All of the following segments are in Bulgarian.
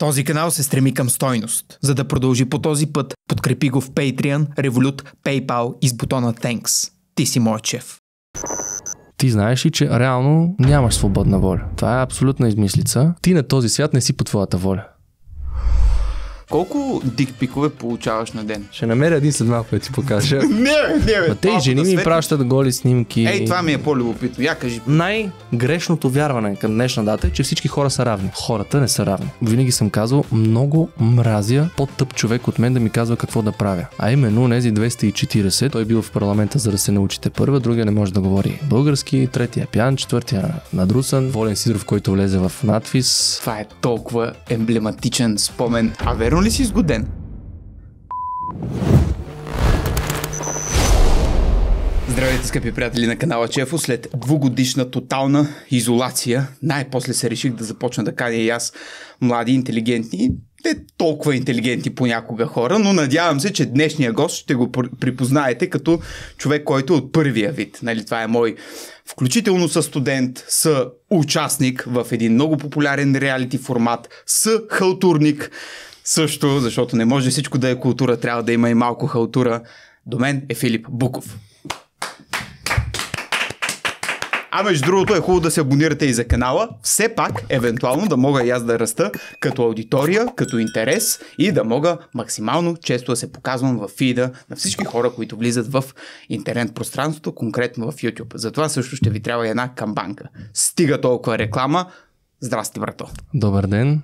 Този канал се стреми към стойност. За да продължи по този път, подкрепи го в Patreon, Revolut, PayPal и с бутона Thanks. Ти си моят чеф. Ти знаеш ли, че реално нямаш свободна воля. Това е абсолютна измислица. Ти на този свят не си по твоята воля. Колко дикпикове получаваш на ден? Ще намеря един след малко ти покажа. не, не, не. Те жени ми пращат голи снимки. Ей, това ми е по-любопитно. Я кажи. Най-грешното вярване към днешна дата е, че всички хора са равни. Хората не са равни. Винаги съм казвал, много мразя по-тъп човек от мен да ми казва какво да правя. А именно нези 240, той е бил в парламента за да се научите първа, другия не може да говори български, третия пиан, четвъртия надрусан, Волен сидров, който влезе в надфис. Това е толкова емблематичен спомен. А верно Сигурно ли си изгоден? Здравейте, скъпи приятели на канала Чефо. След двугодишна тотална изолация, най-после се реших да започна да каня и аз млади, интелигентни, не толкова интелигентни понякога хора, но надявам се, че днешния гост ще го припознаете като човек, който е от първия вид. Нали, това е мой включително със студент, с участник в един много популярен реалити формат, с халтурник също, защото не може всичко да е култура, трябва да има и малко халтура. До мен е Филип Буков. А между другото е хубаво да се абонирате и за канала. Все пак, евентуално да мога и аз да раста като аудитория, като интерес и да мога максимално често да се показвам в фида на всички хора, които влизат в интернет пространството, конкретно в YouTube. Затова също ще ви трябва и една камбанка. Стига толкова реклама. Здрасти, брато. Добър ден.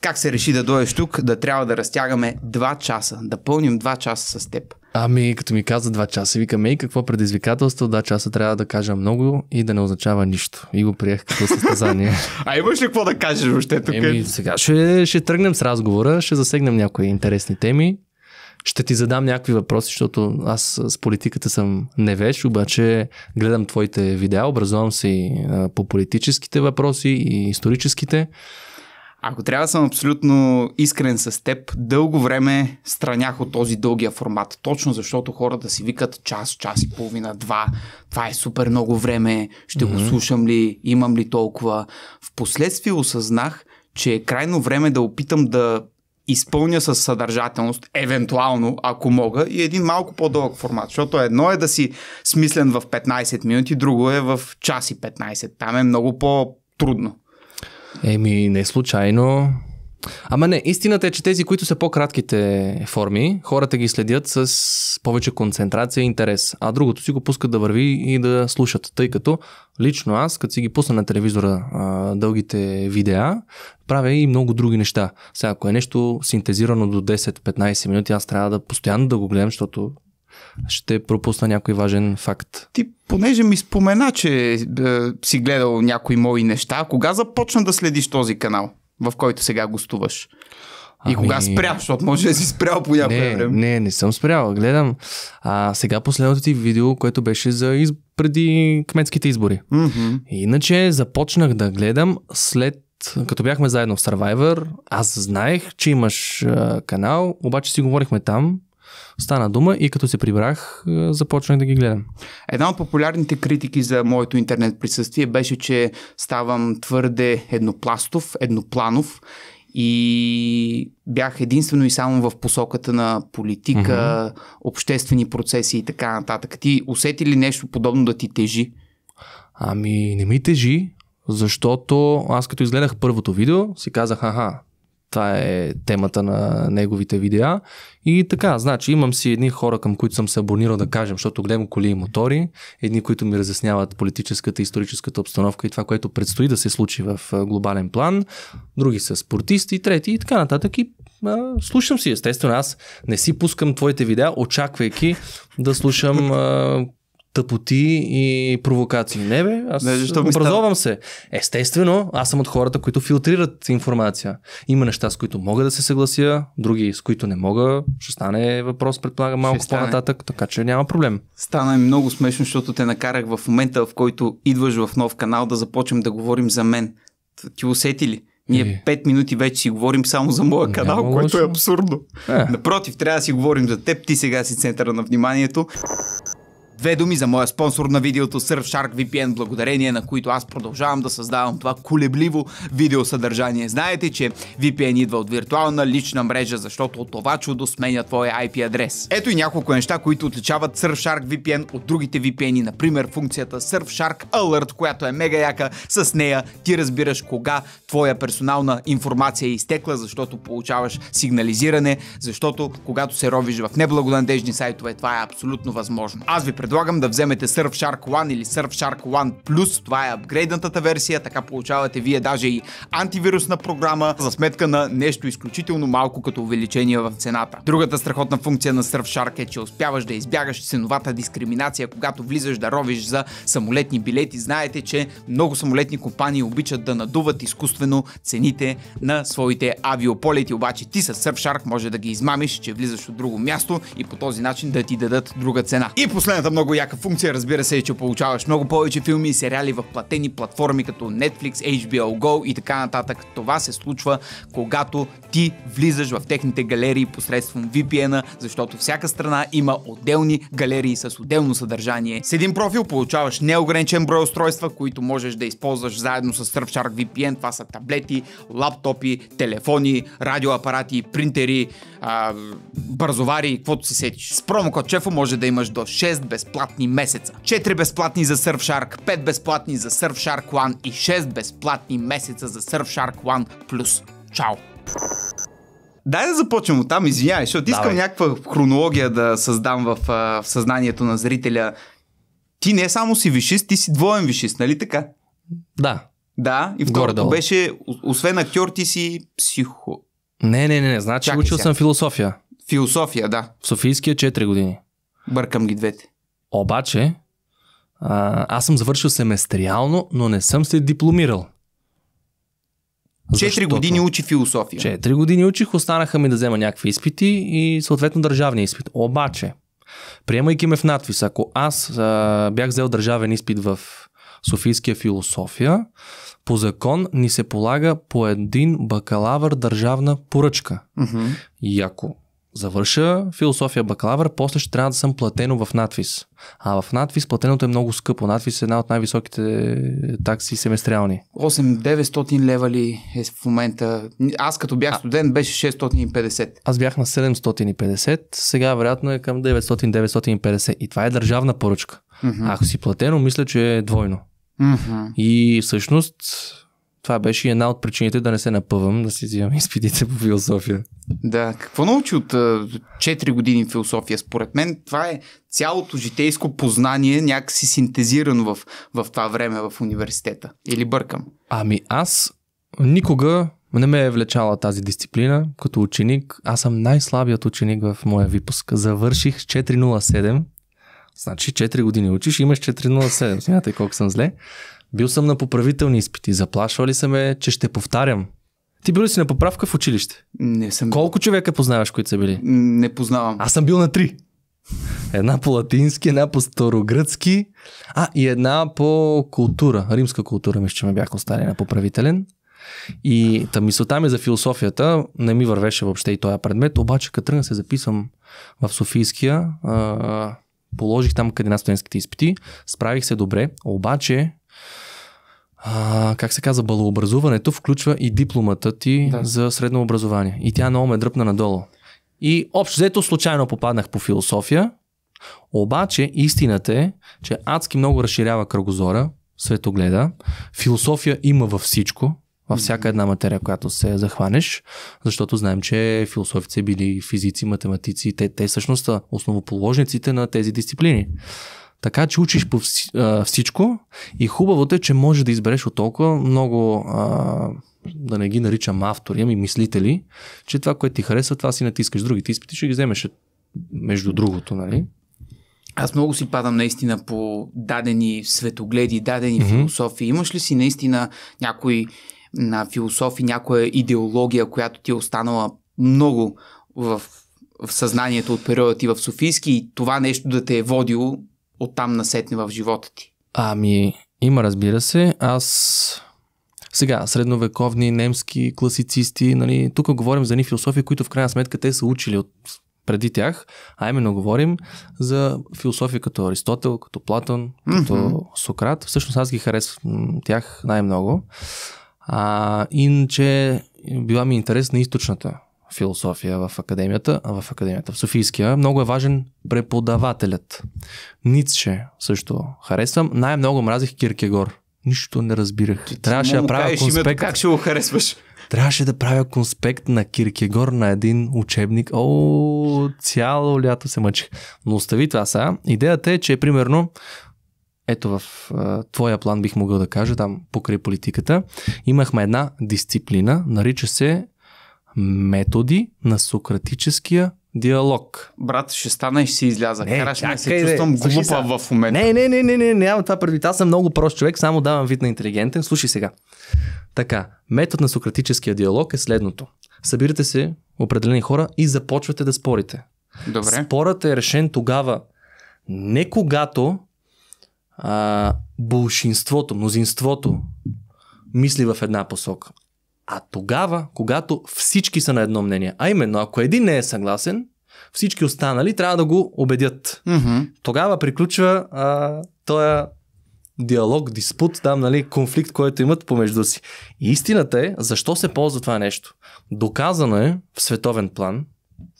Как се реши да дойдеш тук, да трябва да разтягаме 2 часа, да пълним 2 часа с теб? Ами, като ми каза 2 часа, викам, ей, какво предизвикателство, 2 часа трябва да кажа много и да не означава нищо. И го приех като състезание. а имаш ли какво да кажеш въобще тук? Еми, сега ще, ще тръгнем с разговора, ще засегнем някои интересни теми. Ще ти задам някакви въпроси, защото аз с политиката съм невеж, обаче гледам твоите видеа, образувам се и по политическите въпроси и историческите. Ако трябва да съм абсолютно искрен с теб, дълго време странях от този дългия формат. Точно защото хората си викат час, час и половина, два. Това е супер много време. Ще mm-hmm. го слушам ли? Имам ли толкова? Впоследствие осъзнах, че е крайно време да опитам да изпълня с съдържателност, евентуално, ако мога, и един малко по-дълъг формат. Защото едно е да си смислен в 15 минути, друго е в час и 15. Там е много по-трудно. Еми, не е случайно. Ама не, истината е, че тези, които са по-кратките форми, хората ги следят с повече концентрация и интерес, а другото си го пускат да върви и да слушат, тъй като лично аз, като си ги пусна на телевизора а, дългите видеа, правя и много други неща. Сега, ако е нещо синтезирано до 10-15 минути, аз трябва да постоянно да го гледам, защото ще пропусна някой важен факт. Ти понеже ми спомена, че е, си гледал някои мои неща, кога започна да следиш този канал, в който сега гостуваш? И ами... кога спря, защото може да си спрял по някое време. Не, не съм спрял. Гледам. А сега последното ти видео, което беше за из... преди кметските избори. Mm-hmm. Иначе започнах да гледам след като бяхме заедно в Survivor, аз знаех, че имаш а, канал, обаче си говорихме там стана дума и като се прибрах, е, започнах да ги гледам. Една от популярните критики за моето интернет присъствие беше, че ставам твърде еднопластов, еднопланов и бях единствено и само в посоката на политика, mm-hmm. обществени процеси и така нататък. Ти усети ли нещо подобно да ти тежи? Ами не ми тежи, защото аз като изгледах първото видео, си казах, аха, това е темата на неговите видеа. И така, значи имам си едни хора, към които съм се абонирал да кажем, защото гледам коли и мотори, едни, които ми разясняват политическата и историческата обстановка и това, което предстои да се случи в глобален план, други са спортисти, трети и така нататък. И а, слушам си, естествено, аз не си пускам твоите видеа, очаквайки да слушам а, тъпоти и провокации. Не бе, аз не, образовам се. Естествено, аз съм от хората, които филтрират информация. Има неща, с които мога да се съглася, други, с които не мога. Ще стане въпрос, предполагам, малко по-нататък, така че няма проблем. Стана е много смешно, защото те накарах в момента, в който идваш в нов канал, да започнем да говорим за мен. Ти усети ли? Ние 5 е. минути вече си говорим само за моя канал, Няма което е лошо. е абсурдно. Е. Напротив, трябва да си говорим за теб. Ти сега си центъра на вниманието. Две думи за моя спонсор на видеото Surfshark VPN, благодарение на които аз продължавам да създавам това колебливо видеосъдържание. Знаете, че VPN идва от виртуална лична мрежа, защото от това чудо сменя твоя IP адрес. Ето и няколко неща, които отличават Surfshark VPN от другите VPN, например функцията Surfshark Alert, която е мега яка. С нея ти разбираш кога твоя персонална информация е изтекла, защото получаваш сигнализиране, защото когато се ровиш в неблагонадежни сайтове, това е абсолютно възможно. Аз ви предлагам да вземете Surfshark One или Surfshark One Plus. Това е апгрейдната версия, така получавате вие даже и антивирусна програма за сметка на нещо изключително малко като увеличение в цената. Другата страхотна функция на Surfshark е, че успяваш да избягаш ценовата дискриминация, когато влизаш да ровиш за самолетни билети. Знаете, че много самолетни компании обичат да надуват изкуствено цените на своите авиополети, обаче ти с Surfshark може да ги измамиш, че влизаш от друго място и по този начин да ти дадат друга цена. И последната много яка функция, разбира се, е, че получаваш много повече филми и сериали в платени платформи като Netflix, HBO Go и така нататък. Това се случва, когато ти влизаш в техните галерии посредством vpn защото всяка страна има отделни галерии с отделно съдържание. С един профил получаваш неограничен брой устройства, които можеш да използваш заедно с Surfshark VPN. Това са таблети, лаптопи, телефони, радиоапарати, принтери, а, бързовари, каквото си сетиш. С промокод Чефо може да имаш до 6 без безплатни месеца. 4 безплатни за Surfshark, 5 безплатни за Surfshark One и 6 безплатни месеца за Surfshark One Plus. Чао! Дай да започнем от там, извинявай, защото искам Давай. някаква хронология да създам в, в съзнанието на зрителя. Ти не само си вишист, ти си двоен вишист, нали така? Да. Да, и второто беше, освен актьор, ти си психо. Не, не, не, не. значи Чакай учил сега. съм философия. Философия, да. В Софийския 4 години. Бъркам ги двете. Обаче, а, аз съм завършил семестриално, но не съм се дипломирал. Четири години учи философия. Четири години учих, останаха ми да взема някакви изпити и съответно държавния изпит. Обаче, приемайки ме в надвис, ако аз а, бях взел държавен изпит в Софийския философия, по закон ни се полага по един бакалавър държавна поръчка. Mm-hmm. И ако завърша философия бакалавър, после ще трябва да съм платено в надвис. А в надвис платеното е много скъпо. Надвис е една от най-високите такси семестриални. 8-900 лева ли е в момента? Аз като бях студент беше 650. Аз бях на 750, сега вероятно е към 900-950. И това е държавна поръчка. Mm-hmm. Ако си платено, мисля, че е двойно. Mm-hmm. И всъщност това беше една от причините да не се напъвам, да си взимам изпитите по философия. Да, какво научи от uh, 4 години философия? Според мен това е цялото житейско познание някакси синтезирано в, в това време в университета. Или бъркам? Ами аз никога не ме е влечала тази дисциплина като ученик. Аз съм най-слабият ученик в моя випуск. Завърших 407. Значи 4 години учиш, имаш 407. Смятай колко съм зле. Бил съм на поправителни изпити. Заплашвали са ме, че ще повтарям. Ти бил ли си на поправка в училище? Не съм. Колко човека познаваш, които са били? Не познавам. Аз съм бил на три. Една по латински, една по старогръцки, а и една по култура, римска култура, мисля, че ме бях остали на поправителен. И та мисълта ми за философията не ми вървеше въобще и този предмет, обаче като тръгна се записвам в Софийския, а, положих там къде на студентските изпити, справих се добре, обаче а, как се казва, балообразуването включва и дипломата ти да. за средно образование. И тя много ме дръпна надолу. И общо взето случайно попаднах по философия, обаче истината е, че адски много разширява кръгозора, светогледа. Философия има във всичко, във всяка една материя, която се захванеш, защото знаем, че философите били физици, математици, те, те всъщност са основоположниците на тези дисциплини. Така че учиш по всичко и хубавото е, че можеш да избереш от толкова много, а, да не ги наричам автори, ами мислители, че това, което ти харесва, това си натискаш другите изпити, ще ги вземеш между другото, нали? Аз много си падам наистина по дадени светогледи, дадени mm-hmm. философии. Имаш ли си наистина някой на философи, някоя идеология, която ти е останала много в в съзнанието от периода ти в Софийски и това нещо да те е водило оттам насетне в живота ти? Ами, има разбира се. Аз сега, средновековни немски класицисти, нали, тук говорим за ни философии, които в крайна сметка те са учили от преди тях, а именно говорим за философия като Аристотел, като Платон, mm-hmm. като Сократ. Всъщност аз ги харесвам тях най-много. А, иначе била ми интересна източната философия в академията, а в академията в Софийския. Много е важен преподавателят. Ницше също харесвам. Най-много мразих Киркегор. Нищо не разбирах. Ти, Трябваше да правя конспект. Името, как ще го харесваш? Трябваше да правя конспект на Киркегор на един учебник. О, цяло лято се мъчих. Но остави това сега. Идеята е, че примерно ето в а, твоя план бих могъл да кажа, там покрай политиката, имахме една дисциплина, нарича се методи на сократическия диалог. Брат, ще стана и ще си изляза. Не, Караш не се чувствам глупа в момента. Не, не, не, не, не, нямам това предвид. Аз съм много прост човек, само давам вид на интелигентен. Слушай сега. Така, метод на сократическия диалог е следното. Събирате се определени хора и започвате да спорите. Добре. Спорът е решен тогава, не когато а, болшинството, мнозинството мисли в една посока, а тогава, когато всички са на едно мнение, а именно ако един не е съгласен, всички останали трябва да го убедят. Mm-hmm. Тогава приключва а, този диалог, диспут, там, нали, конфликт, който имат помежду си. И истината е, защо се ползва това нещо. Доказано е в световен план,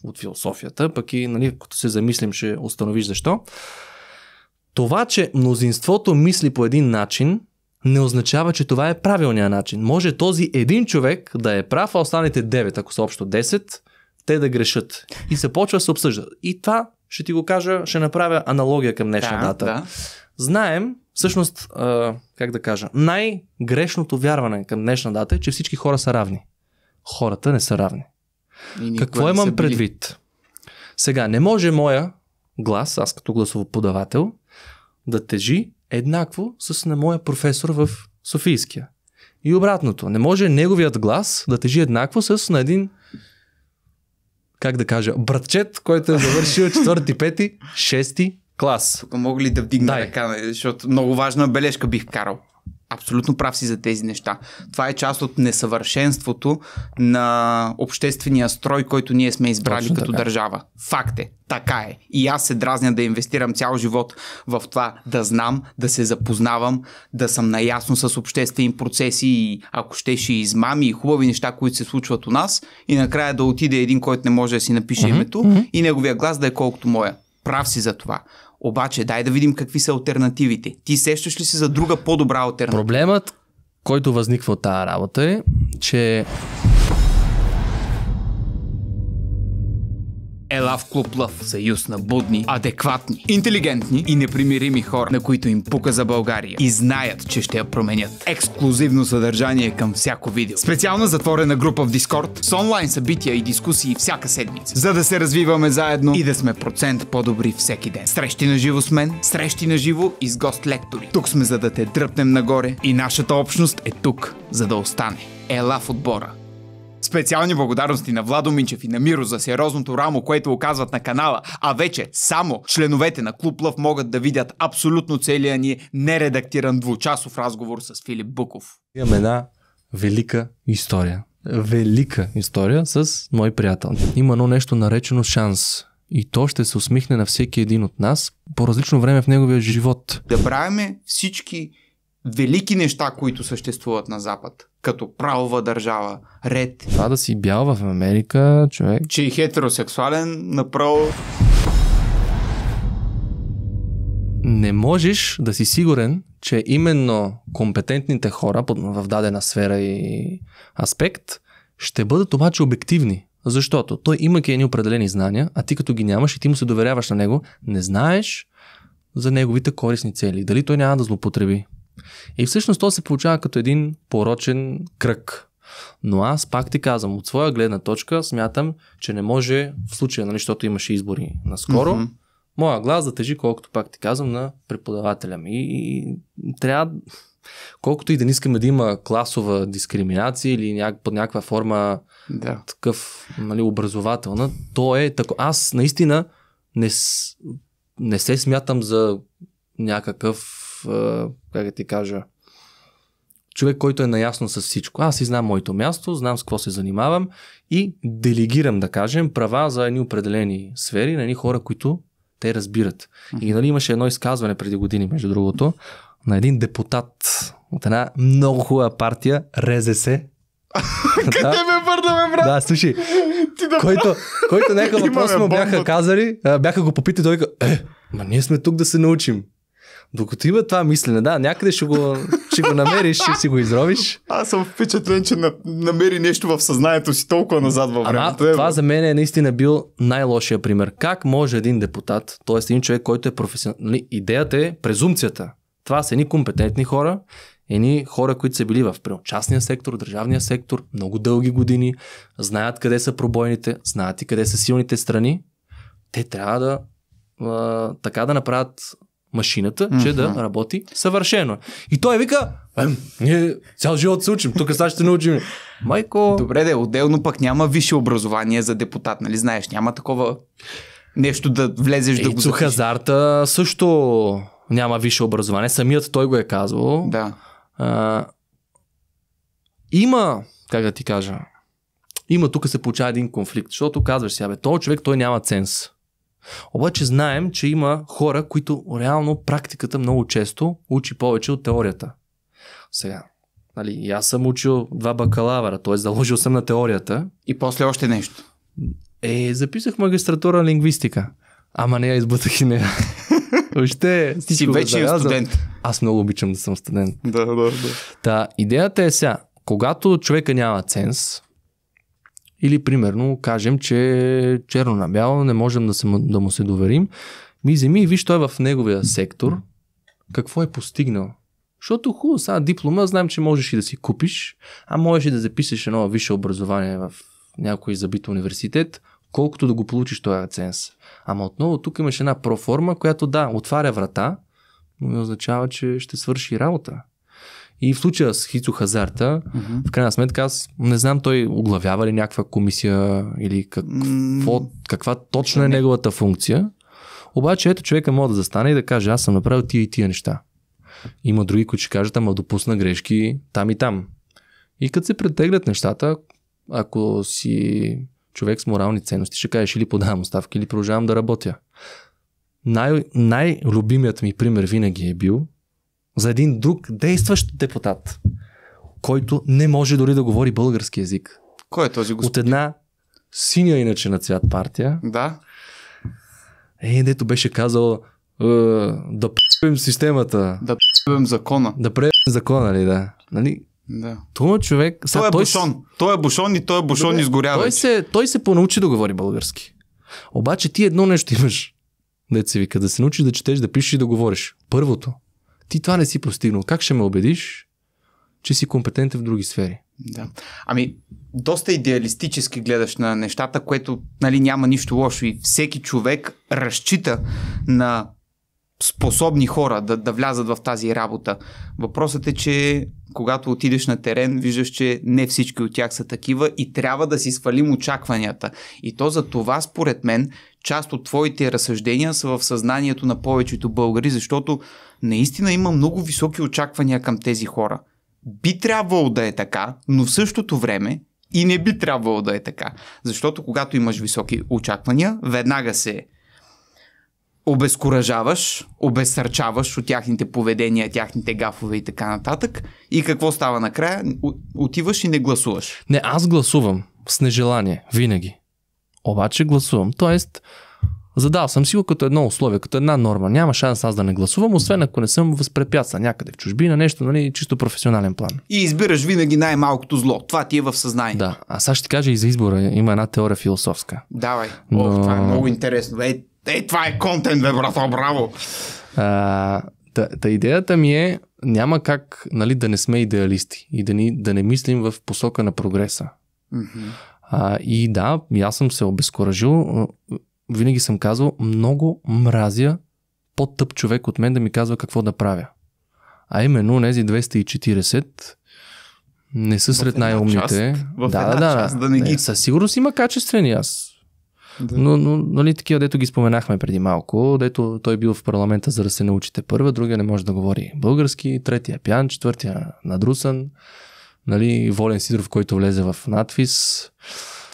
от философията, пък и, нали, като се замислим, ще установиш защо. Това, че мнозинството мисли по един начин, не означава, че това е правилният начин. Може този един човек да е прав, а останалите 9, ако са общо 10, те да грешат. И се почва да се обсъжда. И това ще ти го кажа, ще направя аналогия към днешната да, дата. Да. Знаем, всъщност, а, как да кажа, най-грешното вярване към днешна дата е, че всички хора са равни. Хората не са равни. Какво имам предвид? Сега, не може моя глас, аз като гласовоподавател, да тежи еднакво с на моя професор в Софийския. И обратното, не може неговият глас да тежи еднакво с на един как да кажа, братчет, който е завършил четвърти, пети, шести клас. Тук мога ли да вдигна Дай. ръка, нали? защото много важна бележка бих карал. Абсолютно прав си за тези неща. Това е част от несъвършенството на обществения строй, който ние сме избрали Точно като така. държава. Факт е, така е. И аз се дразня да инвестирам цял живот в това да знам, да се запознавам, да съм наясно с обществени процеси и ако ще ще измами и хубави неща, които се случват у нас и накрая да отиде един, който не може да си напише mm-hmm. името mm-hmm. и неговия глас да е колкото моя. Прав си за това. Обаче, дай да видим какви са альтернативите. Ти сещаш ли се за друга по-добра альтернатива? Проблемът, който възниква от тази работа е, че Ела в Клуб Лъв, съюз на будни, адекватни, интелигентни и непримирими хора, на които им пука за България и знаят, че ще я променят. Ексклюзивно съдържание към всяко видео. Специална затворена група в Дискорд с онлайн събития и дискусии всяка седмица, за да се развиваме заедно и да сме процент по-добри всеки ден. Срещи на живо с мен, срещи на живо и с гост лектори. Тук сме за да те дръпнем нагоре и нашата общност е тук, за да остане. Ела в отбора. Специални благодарности на Владо Минчев и на Миро за сериозното рамо, което оказват на канала, а вече само членовете на Клуб Лъв могат да видят абсолютно целия ни нередактиран двучасов разговор с Филип Буков. Имаме една велика история. Велика история с мой приятел. Има едно нещо наречено шанс и то ще се усмихне на всеки един от нас по различно време в неговия живот. Да правиме всички велики неща, които съществуват на Запад като правова държава, ред. Това да си бял в Америка, човек. Че и хетеросексуален, направо... Не можеш да си сигурен, че именно компетентните хора в дадена сфера и аспект ще бъдат обаче обективни. Защото той има едни определени знания, а ти като ги нямаш и ти му се доверяваш на него, не знаеш за неговите корисни цели. Дали той няма да злоупотреби? И всъщност то се получава като един порочен кръг. Но аз пак ти казвам, от своя гледна точка смятам, че не може в случая, нали, защото имаше избори наскоро, mm-hmm. моя глас да тежи колкото пак ти казвам на преподавателя ми. И, и трябва, колкото и да не искаме да има класова дискриминация или ня... под някаква форма да. такъв нали, образователна, то е тако. Аз наистина не, с... не се смятам за някакъв е, как да ти кажа, човек, който е наясно с всичко. Аз си знам моето място, знам с какво се занимавам и делегирам, да кажем, права за едни определени сфери на едни хора, които те разбират. И нали, имаше едно изказване преди години, между другото, на един депутат от една много хубава партия, РЗС. Къде да. ме върнаме, брат? Да, слушай, който, който някакъв въпрос му бяха казали, бяха го попитали, той е, ма ние сме тук да се научим. Докато има това мислене, да, някъде ще го, ще го намериш, ще си го изровиш. Аз съм впечатлен, че на, намери нещо в съзнанието си толкова назад във времето. Ама, това за мен е наистина бил най-лошия пример. Как може един депутат, т.е. един човек, който е професионал, нали, идеята е презумцията. Това са едни компетентни хора, едни хора, които са били в частния сектор, държавния сектор, много дълги години, знаят къде са пробойните, знаят и къде са силните страни. Те трябва да така да направят машината, mm-hmm. че да работи съвършено. И той вика, ние цял живот се учим, тук сега ще научим. Майко... Добре, де, отделно пък няма висше образование за депутат, нали знаеш, няма такова нещо да влезеш Ейцо да го запишеш. хазарта също няма висше образование, самият той го е казвал. Да. А, има, как да ти кажа, има тук се получава един конфликт, защото казваш си, абе, този човек той няма ценз. Обаче знаем, че има хора, които реално практиката много често учи повече от теорията. Сега, нали, и аз съм учил два бакалавъра, т.е. заложил съм на теорията. И после още нещо. Е, записах магистратура лингвистика. Ама не я избутах и не. Още си вече да, е студент. Аз много обичам да съм студент. Да, да, да. Та, идеята е сега, когато човека няма ценз, или, примерно, кажем, че черно на бяло не можем да, се, да му се доверим. Ми вземи и виж той е в неговия сектор какво е постигнал. Защото хубаво, сега диплома, знам, че можеш и да си купиш, а можеш и да запишеш едно висше образование в някой забит университет, колкото да го получиш този аценс. Ама отново тук имаш една проформа, която да, отваря врата, но не означава, че ще свърши работа. И в случая с Хицо Хазарта, mm-hmm. в крайна сметка аз не знам той оглавява ли някаква комисия или какво, mm-hmm. каква точно е ами- неговата функция. Обаче ето човека може да застане и да каже аз съм направил тия и тия неща. Има други, които ще кажат ама допусна грешки там и там. И като се претеглят нещата, ако си човек с морални ценности, ще кажеш или подавам оставки, или продължавам да работя. Най- най-любимият ми пример винаги е бил за един друг действащ депутат, който не може дори да говори български язик. Кой е този господин? От една синя иначе на цвят партия. Да. Е, дето беше казал е, да п***им системата. Да п***им закона. Да п***им закона, ли нали, да. Нали? Да. Това човек... Той е той бушон. С... Той е бушон и той е бушон Добре, изгорява. Той се, той се понаучи да говори български. Обаче ти едно нещо имаш. Деца вика, да се научиш да четеш, да пишеш и да говориш. Първото ти това не си постигнал. Как ще ме убедиш, че си компетентен в други сфери? Да. Ами, доста идеалистически гледаш на нещата, което нали, няма нищо лошо и всеки човек разчита на способни хора да, да влязат в тази работа. Въпросът е, че когато отидеш на терен, виждаш, че не всички от тях са такива и трябва да си свалим очакванията. И то за това, според мен, част от твоите разсъждения са в съзнанието на повечето българи, защото наистина има много високи очаквания към тези хора. Би трябвало да е така, но в същото време и не би трябвало да е така. Защото когато имаш високи очаквания, веднага се обезкуражаваш, обезсърчаваш от тяхните поведения, тяхните гафове и така нататък. И какво става накрая? Отиваш и не гласуваш. Не, аз гласувам с нежелание, винаги. Обаче гласувам. Тоест, задал съм си го като едно условие, като една норма. Няма шанс аз да не гласувам, освен ако не съм възпрепятстван някъде в чужбина, нещо, нали, чисто професионален план. И избираш винаги най-малкото зло. Това ти е в съзнанието. Да, а сега ще ти кажа и за избора. Има една теория философска. Давай. Но... О, това е много интересно. Е, Ей, това е контент, бе, брато, браво! А, та, та идеята ми е, няма как нали, да не сме идеалисти и да, ни, да не мислим в посока на прогреса. Mm-hmm. А, и да, аз съм се обезкуражил. Винаги съм казвал, много мразя по-тъп човек от мен да ми казва какво да правя. А именно тези 240 не са сред най-умните. Част, да, да, да, част, да не ги... Със сигурност има качествени аз. Да. Но, но нали, такива, дето ги споменахме преди малко, дето той бил в парламента за да се научите първа, другия не може да говори български, третия пиян, четвъртия надрусан, нали, Волен Сидоров, който влезе в надфис.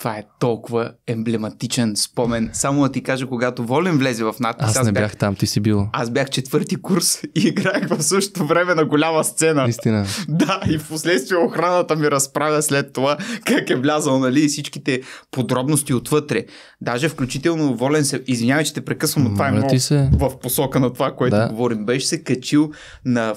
Това е толкова емблематичен спомен. Само да ти кажа, когато Волен влезе в надпис. Аз, аз не бях, бях там, ти си бил. Аз бях четвърти курс и играх в същото време на голяма сцена. Истина. Да, и в последствие охраната ми разправя след това как е влязал, нали, и всичките подробности отвътре. Даже включително Волен се... Извинявай, че те прекъсвам, но това е много се... в посока на това, което да. говорим. Беше се качил на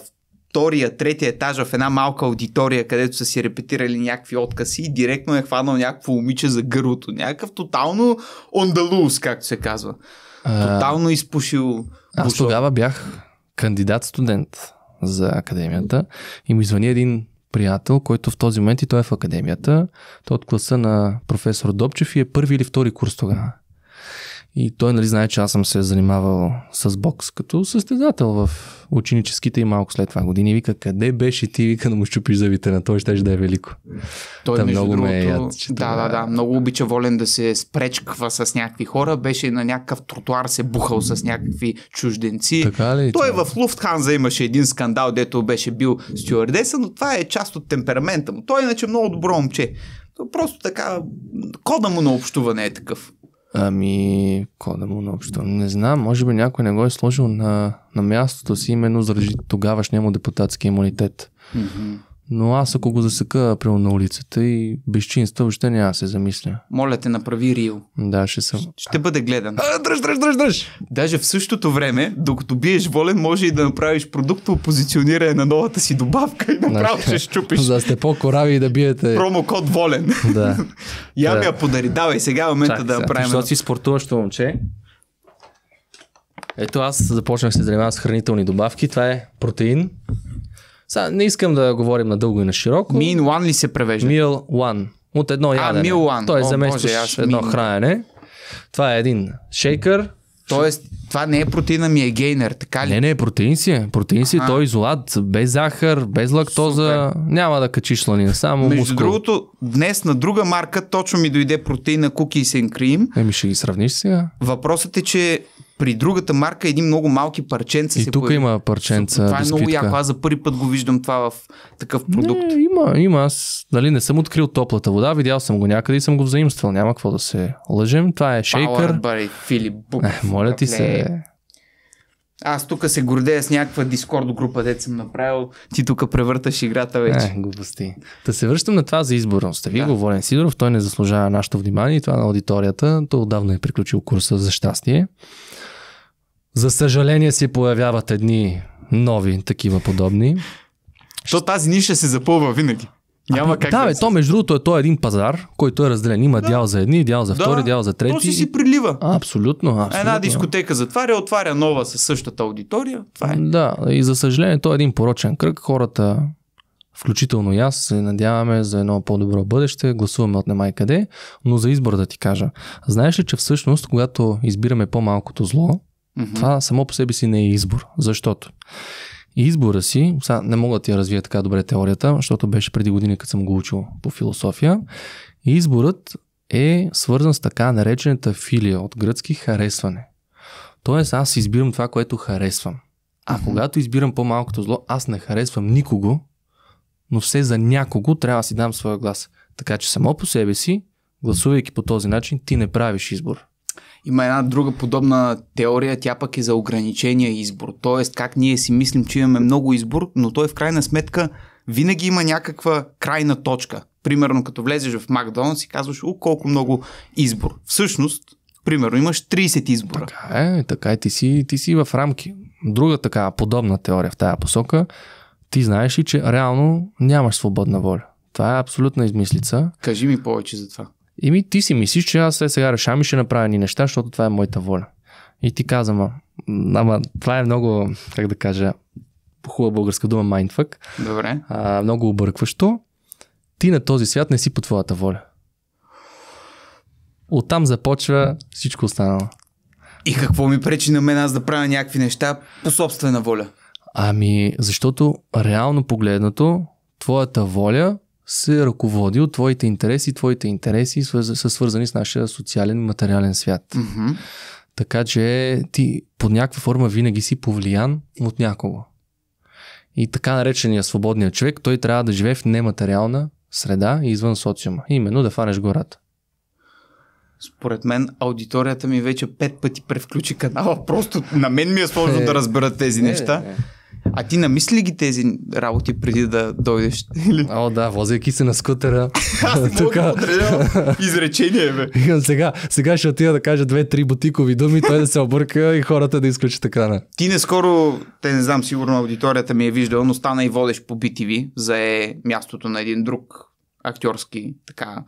втория, третия етаж в една малка аудитория, където са си репетирали някакви откази и директно е хванал някакво момиче за гърлото. Някакъв тотално ондалуз, както се казва. А... Тотално изпушил. Аз бушо. тогава бях кандидат студент за академията и му звъни един приятел, който в този момент и той е в академията. Той е от класа на професор Добчев и е първи или втори курс тогава. И той нали знае, че аз съм се занимавал с бокс като състезател в ученическите и малко след това години. Вика, къде беше ти, вика да му щупиш зъбите на той, ще да е велико. Той Та много другото, ме е яд, че Да, това... да, да. Е. Много обича волен да се спречква с някакви хора. Беше на някакъв тротуар се е бухал с някакви чужденци. Така ли, той това? в Луфтханза имаше един скандал, дето беше бил стюардеса, но това е част от темперамента му. Той е иначе много добро момче. Просто така, кода му на общуване е такъв. Ами, да му наобщо. Не знам, може би някой не го е сложил на, на мястото си, именно заради тогавашния му депутатски имунитет. Mm-hmm. Но аз ако го засека, примерно на улицата и безчинства, въобще няма се замисля. Моля те, направи рил. Да, ще съм. Ще бъде гледан. А, дръж, дръж, дръж, дръж! Даже в същото време, докато биеш волен, може и да направиш продуктово позициониране на новата си добавка и направо значи, ще щупиш. За да сте по-корави и да биете. Промокод волен. Да. Я да. ми я подари. Давай, сега е момента да направим. правим. Защото си спортуващо момче. Ето аз започнах се занимавам с хранителни добавки. Това е протеин, са, не искам да говорим на дълго и на широко. Mean one ли се превежда? Meal one. От едно а, ядене. Meal one. Той е заместваш едно mean. хранене. Това е един шейкър. Тоест, това не е протеина ми, е гейнер, така ли? Не, не, протеин си е. Протеин си е той изолат, без захар, без лактоза. Супер. Няма да качиш слонина, само Между мускул. другото, днес на друга марка точно ми дойде протеина Cookies and Cream. Еми ще ги сравниш сега. Въпросът е, че при другата марка един много малки парченца. И се тук има парченца. Това е много яко. Аз за първи път го виждам това в такъв продукт. Не, има, има. Аз нали, не съм открил топлата вода. Видял съм го някъде и съм го взаимствал. Няма какво да се лъжем. Това е шейкър. By Philip моля ти се. Аз тук се гордея с някаква дискорд група, дет съм направил. Ти тук превърташ играта вече. Не, глупости. Да се връщам на това за изборност Вие да. го Волен Сидоров, той не заслужава нашето внимание и това на аудиторията. Той отдавна е приключил курса за щастие. За съжаление си появяват едни нови такива подобни. Що тази ниша се запълва винаги. Няма а, ами, как да, да бе, се... то между другото е то е един пазар, който е разделен. Има да. дял за едни, дял за втори, да. дял за трети. То си си прилива. А, абсолютно, абсолютно. Една дискотека затваря, отваря нова със същата аудитория. Това е. Да, и за съжаление то е един порочен кръг. Хората, включително и аз, се надяваме за едно по-добро бъдеще, гласуваме от немай къде, но за избор да ти кажа. Знаеш ли, че всъщност, когато избираме по-малкото зло, Mm-hmm. Това само по себе си не е избор, защото избора си, сега не мога да ти развия така добре теорията, защото беше преди години, като съм го учил по философия, изборът е свързан с така наречената филия от гръцки харесване. Тоест аз избирам това, което харесвам. А mm-hmm. когато избирам по-малкото зло, аз не харесвам никого, но все за някого трябва да си дам своя глас. Така че само по себе си, гласувайки по този начин, ти не правиш избор. Има една друга подобна теория, тя пък е за ограничения избор. Тоест, как ние си мислим, че имаме много избор, но той в крайна сметка винаги има някаква крайна точка. Примерно, като влезеш в Макдоналдс и казваш, о, колко много избор. Всъщност, примерно, имаш 30 избора. Така е, така е, ти си, ти си в рамки. Друга така подобна теория в тази посока, ти знаеш ли, че реално нямаш свободна воля. Това е абсолютна измислица. Кажи ми повече за това ми, ти си мислиш, че аз е сега решавам и ще направя ни неща, защото това е моята воля. И ти казвам, ама това е много, как да кажа, хубава българска дума, mindfuck. Добре. А, много объркващо. Ти на този свят не си по твоята воля. Оттам започва всичко останало. И какво ми пречи на мен аз да правя някакви неща по собствена воля? Ами, защото реално погледнато, твоята воля се ръководи от твоите интереси, твоите интереси са свързани с нашия социален и материален свят. Mm-hmm. Така че ти под някаква форма винаги си повлиян от някого. И така наречения свободният човек, той трябва да живее в нематериална среда и извън социума. Именно да фанеш гората. Според мен аудиторията ми вече пет пъти превключи канала. Просто на мен ми е сложно е, да разбера тези е, неща. Е, е. А ти намисли ги тези работи преди да дойдеш? О, да, возейки се на скутера. Аз тук... изречение, бе. сега, сега ще отида да кажа две-три бутикови думи, той да се обърка и хората да изключат екрана. Ти не скоро, те не знам, сигурно аудиторията ми е виждала, но стана и водеш по BTV, зае мястото на един друг актьорски така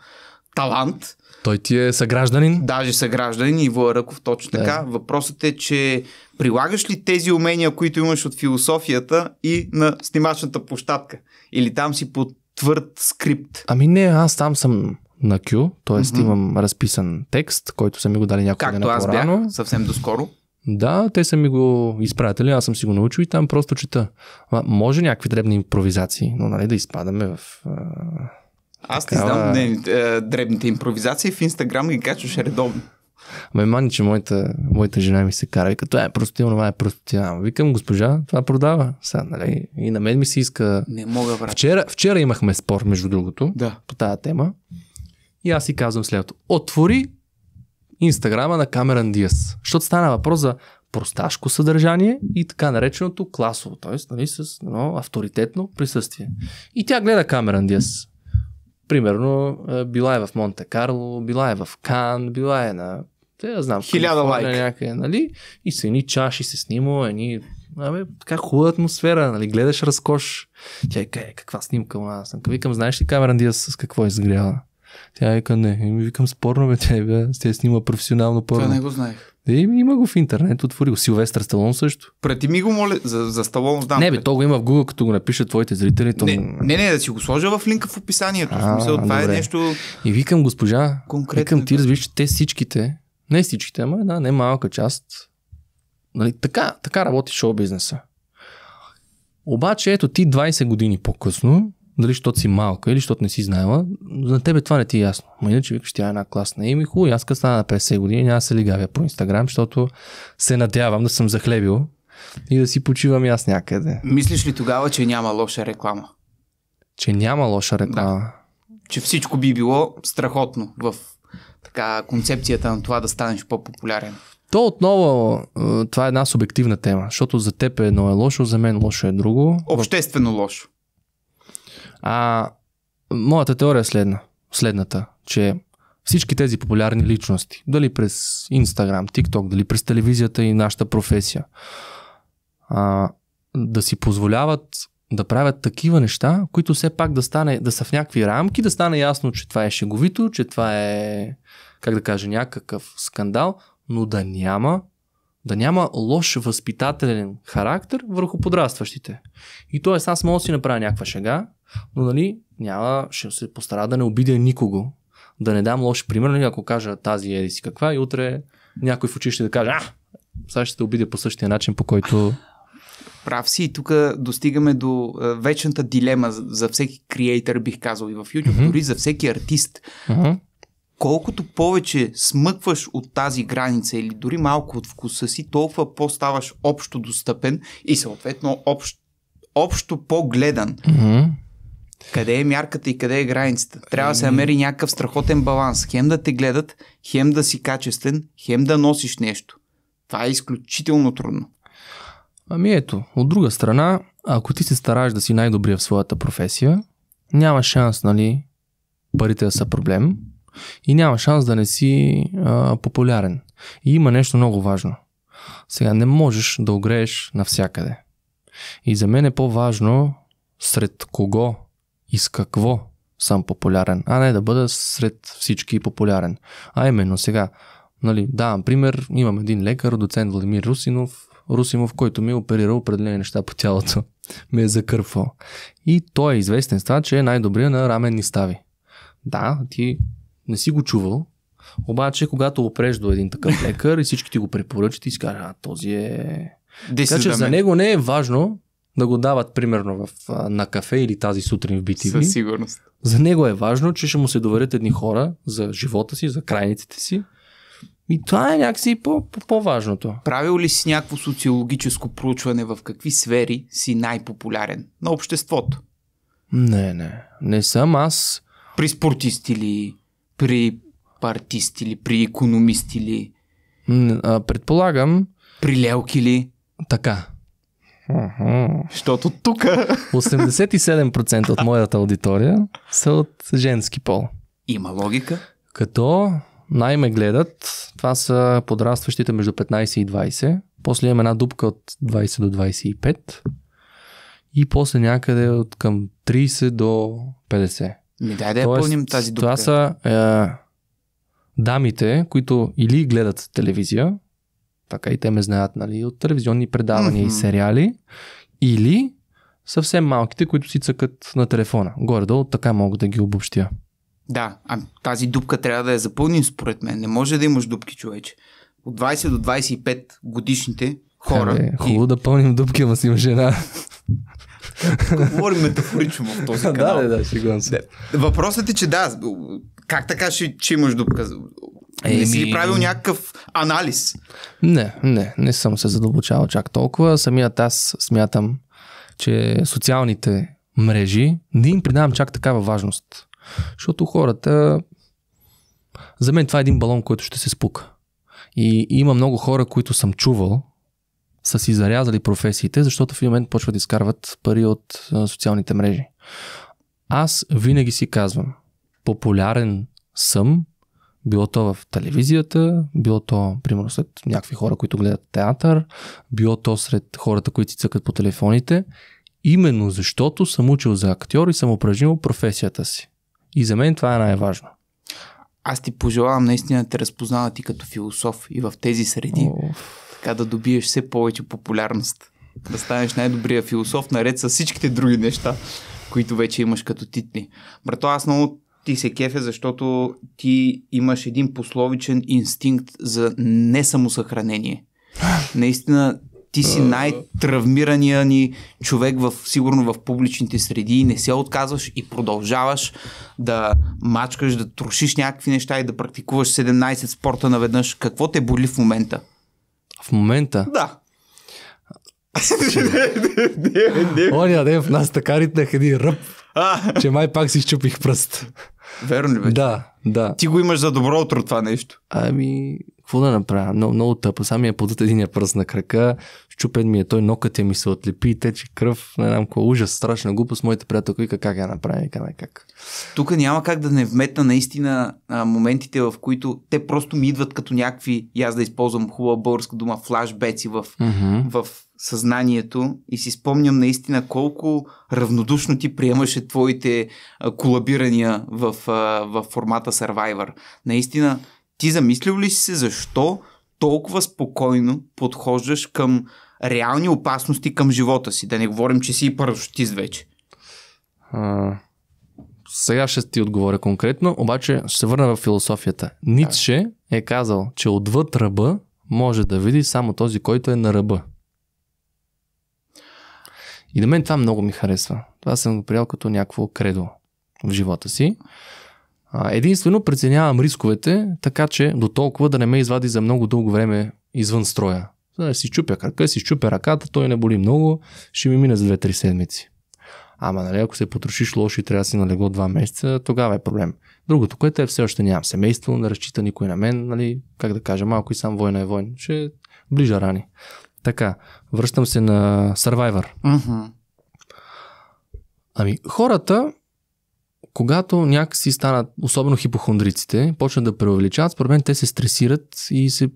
талант. Той ти е съгражданин? Даже съгражданин и Ръков точно така. Да. Въпросът е, че прилагаш ли тези умения, които имаш от философията и на снимачната площадка? Или там си под твърд скрипт? Ами не, аз там съм на Q, т.е. Mm-hmm. имам разписан текст, който са ми го дали няколко Както аз бях, съвсем доскоро. Да, те са ми го изпратили, аз съм си го научил и там просто чета. А, може някакви дребни импровизации, но нали да изпадаме в... А... Аз ти знам е, дребните импровизации в Инстаграм ги качваш редовно. Ме мани, че моята, моята жена ми се кара. Вика, това е просто това е просто тя. Викам, госпожа, това продава. Сега, нали? И на мен ми се иска. Не мога, брат. Вчера, вчера имахме спор, между другото, да. по тази тема. И аз си казвам следното. Отвори Инстаграма на Камеран Диас. Защото стана въпрос за просташко съдържание и така нареченото класово, т.е. Нали, с едно авторитетно присъствие. И тя гледа Камеран Диас. Примерно, е, била е в Монте Карло, била е в Кан, била е на те да знам. Хиляда лайка. Някъде, нали? И са едни чаши се снима, едни Абе, така хубава атмосфера, нали? Гледаш разкош. Тя е, е, каква снимка, ма? Аз съм викам, знаеш ли камера Диас с какво е изгрява? Тя вика, не. И ми викам, спорно бе, тя, бе, тя снима професионално порно. Това не го знаех. Е, и има го в интернет, отвори го. Силвестър Сталон също. Прети ми го моля, за, за Сталон знам. Не, бе, то го има в Google, като го напиша твоите зрители. То... Не, не, не, да си го сложа в линка в описанието. А, в смисъл, това е добре. е нещо. И викам госпожа, Конкретно, викам ти, разбираш, че те всичките, не всичките, ама една не малка част. Нали, така, така работи шоу бизнеса. Обаче ето ти 20 години по-късно, дали защото си малка или защото не си знаела, на тебе това не ти е ясно. Ма иначе викаш, тя е една класна ми хубаво, аз като стана на 50 години, няма се лигавя по Инстаграм, защото се надявам да съм захлебил и да си почивам и аз някъде. Мислиш ли тогава, че няма лоша реклама? Че няма лоша реклама. Да. Че всичко би било страхотно в така, концепцията на това да станеш по-популярен? То отново, това е една субективна тема, защото за теб едно е лошо, за мен лошо е друго. Обществено лошо. А, моята теория е следна, следната, че всички тези популярни личности, дали през Instagram, TikTok, дали през телевизията и нашата професия, а, да си позволяват да правят такива неща, които все пак да, стане, да са в някакви рамки, да стане ясно, че това е шеговито, че това е как да кажа, някакъв скандал, но да няма да няма лош възпитателен характер върху подрастващите. И т.е. аз мога да си направя някаква шега, но нали, няма, ще се постара да не обидя никого, да не дам лош пример, нали, ако кажа тази еди си каква и утре някой в училище да каже, а, сега ще те обидя по същия начин, по който прав си. И тук достигаме до е, вечната дилема за, за всеки креатор, бих казал, и в YouTube, mm-hmm. дори за всеки артист. Mm-hmm колкото повече смъкваш от тази граница или дори малко от вкуса си, толкова по-ставаш общо достъпен и съответно общ, общо по-гледан. Mm-hmm. Къде е мярката и къде е границата? Трябва да се ами- намери някакъв страхотен баланс. Хем да те гледат, хем да си качествен, хем да носиш нещо. Това е изключително трудно. Ами ето, от друга страна, ако ти се стараеш да си най-добрия в своята професия, няма шанс, нали, парите да са проблем и няма шанс да не си а, популярен. И има нещо много важно. Сега не можеш да огрееш навсякъде. И за мен е по-важно сред кого и с какво съм популярен, а не да бъда сред всички популярен. А именно сега, нали, давам пример, имам един лекар, доцент Владимир Русинов, Русимов, който ми е оперирал определени неща по тялото, ме е закърпвал. И той е известен с това, че е най-добрия на раменни стави. Да, ти не си го чувал, обаче когато опреш до един такъв лекар и всички ти го препоръчат и си този е... This така че за него не е важно да го дават примерно в, на кафе или тази сутрин в BTV. Със сигурност. За него е важно, че ще му се доверят едни хора за живота си, за крайниците си. И това е някакси по- по-важното. Правил ли си някакво социологическо проучване в какви сфери си най-популярен на обществото? Не, не. Не съм аз. При спортисти ли? при партисти ли, при економисти ли? А, предполагам. При лелки ли? Така. Защото тук 87% от моята аудитория са от женски пол. Има логика. Като най-ме гледат, това са подрастващите между 15 и 20. После имам една дупка от 20 до 25. И после някъде от към 30 до 50. Ми дай да Тоест, я пълним тази дупка. Това са е, дамите, които или гледат телевизия, така и те ме знаят, нали, от телевизионни предавания mm-hmm. и сериали, или съвсем малките, които си цъкат на телефона. Горе-долу така мога да ги обобщя. Да, а тази дупка трябва да я запълним според мен. Не може да имаш дупки, човече. От 20 до 25 годишните хора. Е хубаво и... да пълним дупки, ама си има жена. Говорим метафорично в този канал. да, да, да, сигурно съм. Въпросът е, че да, как така ще, имаш доказ... Еми... Не си ли правил някакъв анализ? Не, не, не съм се задълбочавал чак толкова. Самият аз смятам, че социалните мрежи не им придавам чак такава важност. Защото хората... За мен това е един балон, който ще се спука. И има много хора, които съм чувал, са си зарязали професиите, защото в един момент почват да изкарват пари от социалните мрежи. Аз винаги си казвам, популярен съм, било то в телевизията, било то, примерно, след някакви хора, които гледат театър, било то сред хората, които си цъкат по телефоните, именно защото съм учил за актьор и съм упражнил професията си. И за мен това е най-важно. Аз ти пожелавам наистина да те разпознават и като философ и в тези среди. Оф така да добиеш все повече популярност. Да станеш най-добрия философ, наред с всичките други неща, които вече имаш като титли. Брато, аз много ти се кефе, защото ти имаш един пословичен инстинкт за несамосъхранение. Наистина, ти си най-травмирания ни човек в, сигурно в публичните среди и не се отказваш и продължаваш да мачкаш, да трошиш някакви неща и да практикуваш 17 спорта наведнъж. Какво те боли в момента? В момента? Да. Оня ден в нас така ритнах един ръб, че май пак си щупих пръст. Верно ли бе? Да, да. Ти го имаш за добро утро това нещо. Ами, какво да направя? Много, много тъпо. Сам ми е подат един пръст на крака, щупен ми е той, нокът е ми се отлепи, тече кръв, не знам какво, ужас, страшна глупост. Моите приятелки вика как я направя, вика как. Тук няма как да не вметна наистина а, моментите, в които те просто ми идват като някакви, и аз да използвам хубава българска дума, флашбеци в, mm-hmm. в съзнанието и си спомням наистина колко равнодушно ти приемаше твоите колабирания в, в формата Survivor. Наистина ти замислил ли си се защо толкова спокойно подхождаш към реални опасности към живота си? Да не говорим, че си и парашутист вече. А, сега ще ти отговоря конкретно, обаче ще се върна в философията. Ницше е казал, че отвъд ръба може да види само този, който е на ръба. И на мен това много ми харесва. Това съм го приел като някакво кредо в живота си. Единствено преценявам рисковете, така че до толкова да не ме извади за много дълго време извън строя. Да си чупя крака, си чупя ръката, той не боли много, ще ми мине за 2-3 седмици. Ама, нали, ако се потрошиш лошо и трябва да си налегло 2 месеца, тогава е проблем. Другото, което е все още нямам семейство, не разчита никой на мен, нали, как да кажа, малко и сам война е война. Ще ближа рани. Така, връщам се на Survivor. Mm-hmm. Ами, хората когато някакси станат, особено хипохондриците, почнат да преувеличават, според мен те се стресират и се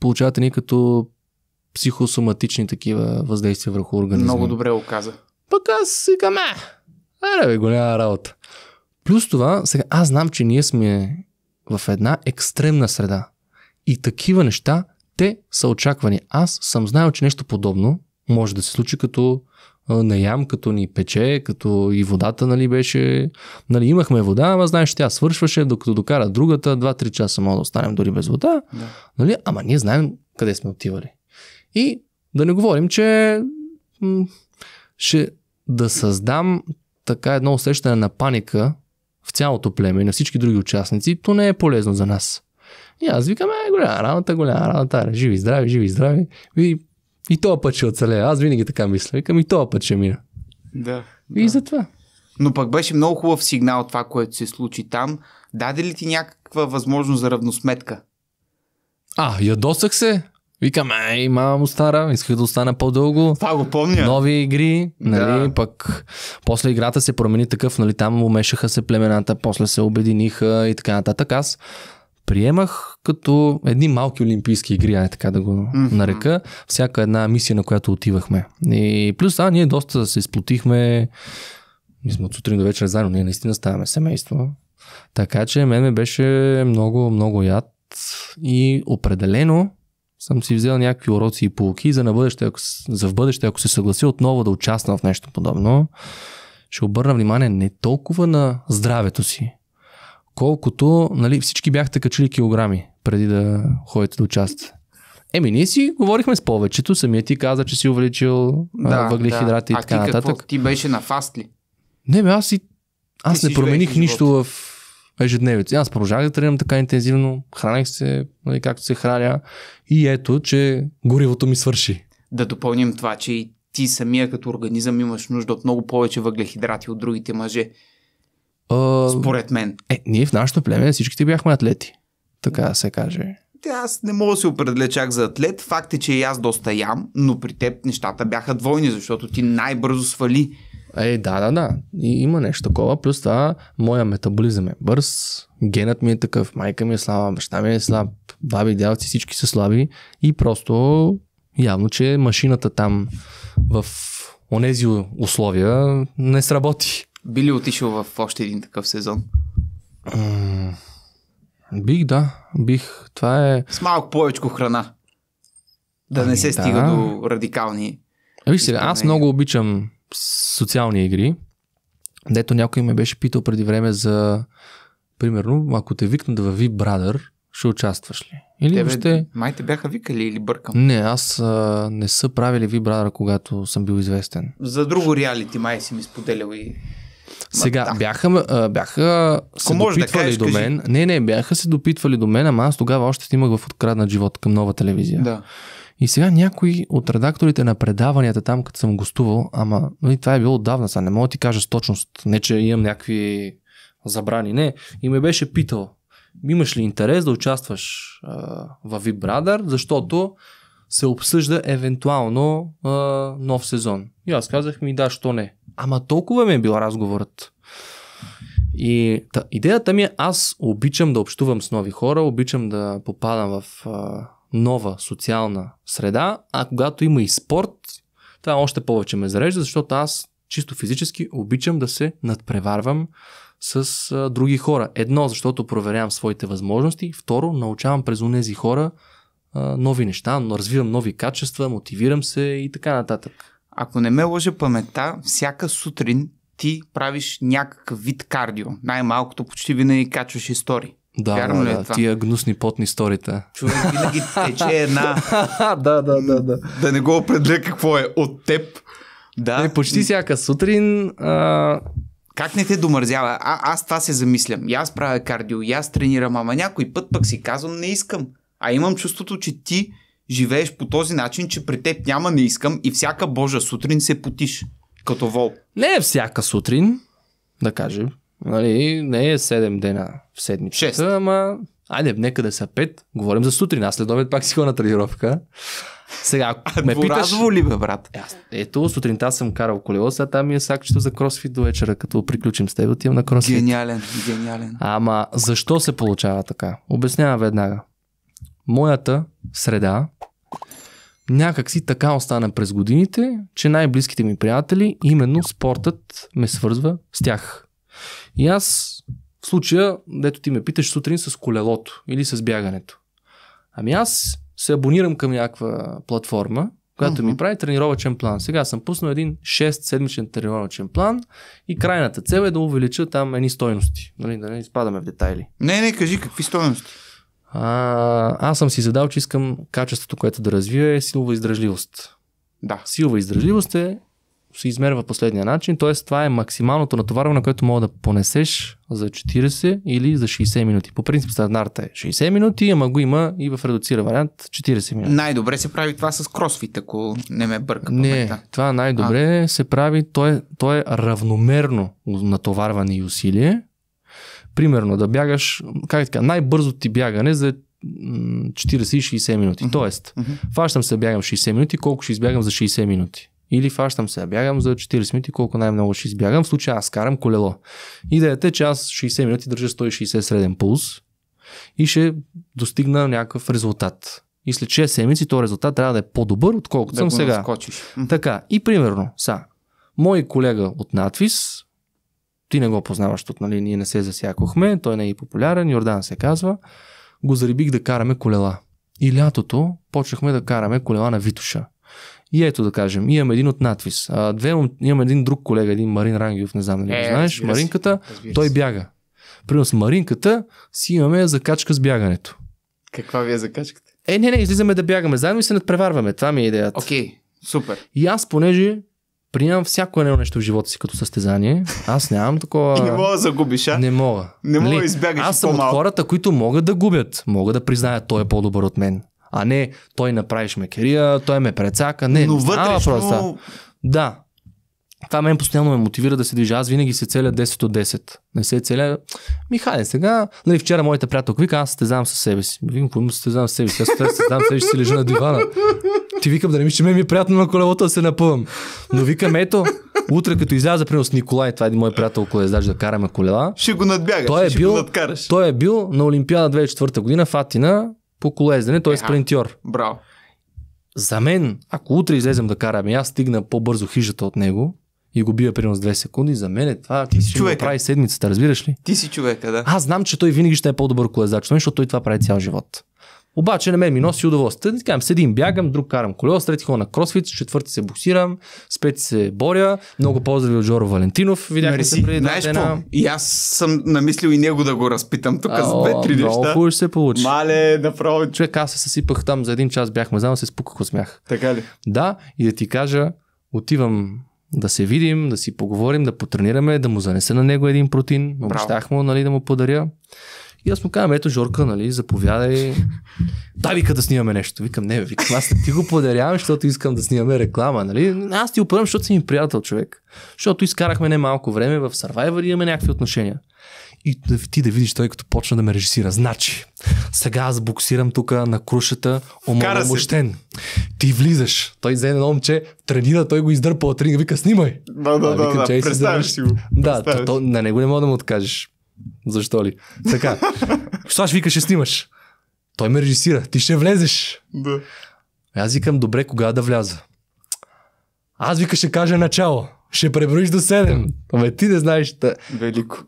получават ни като психосоматични такива въздействия върху организма. Много добре го каза. Пък аз си каме. Аре бе, голяма работа. Плюс това, сега аз знам, че ние сме в една екстремна среда. И такива неща, те са очаквани. Аз съм знаел, че нещо подобно може да се случи като ям, като ни пече, като и водата, нали, беше... Нали, имахме вода, ама знаеш, тя свършваше, докато докара другата, 2-3 часа мога да останем дори без вода. Да. Нали, ама ние знаем къде сме отивали. И да не говорим, че ще да създам така едно усещане на паника в цялото племе и на всички други участници, то не е полезно за нас. И аз викам, е, голяма работа, голяма работа, живи, здрави, живи, здрави. И и този път ще оцелея. Аз винаги така мисля. Викам и този път ще мина. Да. И да. затова. Но пък беше много хубав сигнал това, което се случи там. Даде ли ти някаква възможност за равносметка? А, ядосах се. Викам, ей, му стара, исках да остана по-дълго. Това го помня. Нови игри, нали, да. пък после играта се промени такъв, нали, там умешаха се племената, после се обединиха и така нататък. Аз приемах като едни малки олимпийски игри, ай така да го mm-hmm. нарека, всяка една мисия, на която отивахме. И плюс, а, ние доста се изплотихме, ние сме от сутрин до вечер заедно, ние наистина ставаме семейство. Така че мен ме беше много, много яд и определено съм си взел някакви уроци и полуки за, на бъдеще, ако, за в бъдеще, ако се съгласи отново да участвам в нещо подобно, ще обърна внимание не толкова на здравето си, колкото нали, всички бяхте качили килограми преди да ходите да участвате. Еми, ние си говорихме с повечето. Самия ти каза, че си увеличил да, въглехидрати да. и така а ти нататък. Какво? Ти беше на фаст ли? Не, бе, аз, и, аз не промених нищо в ежедневието. Аз продължавах да тренирам така интензивно, хранех се, нали, както се храня и ето, че горивото ми свърши. Да допълним това, че и ти самия като организъм имаш нужда от много повече въглехидрати от другите мъже. А... Според мен. Е, ние в нашото племе всичките бяхме атлети, така да се каже. Те, аз не мога да се определя чак за атлет. Факт е, че и аз доста ям, но при теб нещата бяха двойни, защото ти най-бързо свали. Е, да, да, да. И, има нещо такова. Плюс това, моя метаболизъм е бърз, генът ми е такъв, майка ми е слаба, баща ми е слаб, баби, дядовци, всички са слаби и просто явно, че машината там в онези условия не сработи. Би ли отишъл в още един такъв сезон? Mm, бих, да. Бих. Това е... С малко повече храна. Да ами, не се да. стига до радикални... А, виж сега, аз много обичам социални игри. Дето някой ме беше питал преди време за... Примерно, ако те викнат във Ви Брадър, ще участваш ли? Или Тебе, въобще... Май те бяха викали или бъркам? Не, аз а, не са правили Ви Брадър, когато съм бил известен. За друго реалити май си ми споделял и сега, да. бяха, бяха се Ако допитвали да кажеш, до мен. Кажи. Не, не, бяха се допитвали до мен, ама аз тогава още снимах в откраднат живот към нова телевизия. Да. И сега някой от редакторите на предаванията там, като съм гостувал, ама и нали, това е било отдавна, сега не мога да ти кажа с точност, не че имам някакви забрани, не. И ме беше питал, имаш ли интерес да участваш а, в Vibradar, защото се обсъжда евентуално а, нов сезон. И аз казах ми, да, що не. Ама толкова ми е бил разговорът. И та, идеята ми е, аз обичам да общувам с нови хора, обичам да попадам в а, нова социална среда, а когато има и спорт, това още повече ме зарежда, защото аз чисто физически обичам да се надпреварвам с а, други хора. Едно, защото проверявам своите възможности, второ, научавам през онези хора а, нови неща, но развивам нови качества, мотивирам се и така нататък ако не ме лъжа паметта, всяка сутрин ти правиш някакъв вид кардио. Най-малкото почти винаги качваш истории. Да, Вярно да, е да. Това? тия гнусни потни сторите. Човек винаги тече една. да, да, да, да. Да не го определя какво е от теб. Да. Не, почти всяка сутрин а, как не те домързява? А, аз това се замислям. И аз правя кардио, и аз тренирам, ама някой път пък си казвам не искам. А имам чувството, че ти живееш по този начин, че при теб няма не искам и всяка божа сутрин се потиш като вол. Не е всяка сутрин, да кажем. Нали, не е 7 дена в седмицата, 6. ама айде, нека да са 5. Говорим за сутрин. Аз след обед пак си ходя на тренировка. Сега, ако а, ме питаш... ли бе, брат? Е, ето, сутринта съм карал колело, сега там ми е сакчето за кросфит до вечера, като приключим с теб, отивам на кросфит. Гениален, гениален. Ама защо се получава така? Обяснявам веднага моята среда някак си така остана през годините, че най-близките ми приятели, именно спортът ме свързва с тях. И аз в случая, дето ти ме питаш сутрин с колелото или с бягането. Ами аз се абонирам към някаква платформа, която uh-huh. ми прави тренировачен план. Сега съм пуснал един 6-седмичен тренировачен план и крайната цел е да увелича там едни стойности. Нали, да не изпадаме в детайли. Не, не, кажи какви стойности. А, аз съм си задал, че искам качеството, което да развия е силова издръжливост. Да. Силова издръжливост е, се измерва последния начин, т.е. това е максималното натоварване, което мога да понесеш за 40 или за 60 минути. По принцип стандарта е 60 минути, ама го има и в редуциран вариант 40 минути. Най-добре се прави това с кросфит, ако не ме бърка Не, момента. това най-добре а. се прави, то е, то е равномерно натоварване и усилие, примерно да бягаш, как така, най-бързо ти бягане за 40-60 минути. Uh-huh. Тоест, uh-huh. фащам се бягам 60 минути, колко ще избягам за 60 минути. Или фащам се, бягам за 40 минути, колко най-много ще избягам. В случая аз карам колело. Идеята е, че аз 60 минути държа 160 среден пулс и ще достигна някакъв резултат. И след 6 седмици то резултат трябва да е по-добър, отколкото да съм сега. Наскочиш. Така, и примерно, са, мой колега от надвис ти не го познаваш, защото нали, ние не се засякохме, той не е популярен, Йордан се казва, го зарибих да караме колела. И лятото почнахме да караме колела на Витуша. И ето да кажем, имам един от надвис. А, две, имам един друг колега, един Марин Рангиов, не знам дали е, го знаеш, Маринката, си. той бяга. Примерно с Маринката си имаме закачка с бягането. Каква ви е закачката? Е, не, не, излизаме да бягаме заедно и се надпреварваме. Това ми е идеята. Окей, okay, супер. И аз, понеже приемам всяко едно нещо в живота си като състезание. Аз нямам такова. И не мога да загубиш, а? Не мога. Не мога да нали? избягаш. Аз съм от хората, които могат да губят. Мога да признаят, той е по-добър от мен. А не, той направиш мекерия, той ме прецака. Не, Но вътрешно... да, това мен постоянно ме мотивира да се движа. Аз винаги се целя 10 от 10. Не се целя. Ми сега. Нали, вчера моята приятелка вика, аз тезам със себе си. Викам, какво тезам със себе си? Аз със себе си, си лежа на дивана. Ти викам да не мислиш, че ме ми е приятно на колелото да се напъвам. Но викам, ето, утре като изляза, примерно с Николай, това е един мой приятел, който е да караме колела. Ще го надбягаш, той е бил, Той е бил на Олимпиада 2004 година в Атина по колездене, той е спринтьор. Браво. За мен, ако утре излезем да караме, аз стигна по-бързо хижата от него, и го бива примерно с 2 секунди, за мен е това ти си човек прави седмицата, разбираш ли? Ти си човека, да. Аз знам, че той винаги ще е по-добър колезач, защото той това прави цял живот. Обаче на мен ми носи удоволствие. Да кажем, бягам, друг карам колело, трети хора на кросфит, четвърти се боксирам, с пети се боря. Много поздрави от Жоро Валентинов. Видяхме се преди Знаеш по И аз съм намислил и него да го разпитам тук а, две-три неща. Много хубаво ще се получи. Мале, направо. Човек, аз се съсипах там за един час, бяхме заедно, се спуках от смях. Така ли? Да, и да ти кажа, отивам да се видим, да си поговорим, да потренираме, да му занесе на него един протин. Обещах му нали, да му подаря. И аз му казвам, ето Жорка, нали, заповядай. Дай вика да снимаме нещо. Викам, не, викам, аз ти го подарявам, защото искам да снимаме реклама, нали? Аз ти опървам, защото си ми приятел човек. Защото изкарахме не малко време в Survivor и имаме някакви отношения. И ти да видиш той като почна да ме режисира. Значи, сега аз буксирам тук на крушата, омаломощен. Ти влизаш. Той взе едно момче, тренира, той го издърпа от ринга, вика снимай. Да, да, а, да, да, да. представяш си го. Да, то, то, на него не мога да му откажеш. Защо ли? Така. Слаш вика, ще снимаш. Той ме режисира. Ти ще влезеш. Да. Аз викам, добре, кога да вляза? Аз вика, ще кажа начало. Ще преброиш до 7. Абе, ти не знаеш. Та... Велико.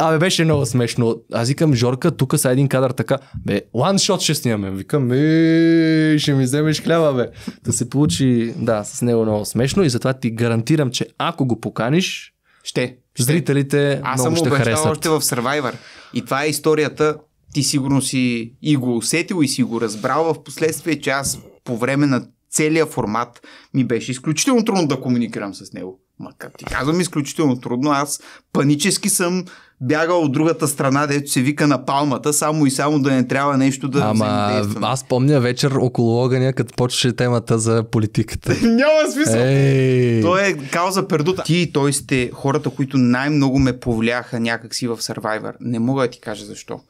Абе, беше много смешно. Аз викам, Жорка, тук са един кадър така. Бе, ланшот ще снимаме. Викам, е, ще ми вземеш хляба, бе. Да се получи, да, с него много смешно и затова ти гарантирам, че ако го поканиш, ще. Зрителите Аз много съм ще харесат. Аз съм още в Survivor. И това е историята. Ти сигурно си и го усетил и си го разбрал в последствие, че аз по време на целия формат ми беше изключително трудно да комуникирам с него. Ма как ти казвам изключително трудно, аз панически съм бяга от другата страна, дето се вика на палмата, само и само да не трябва нещо да Ама, аз помня вечер около огъня, като почваше темата за политиката. Няма смисъл. Ей. То е кауза пердута. Ти и той сте хората, които най-много ме повлияха някакси в Survivor. Не мога да ти кажа защо.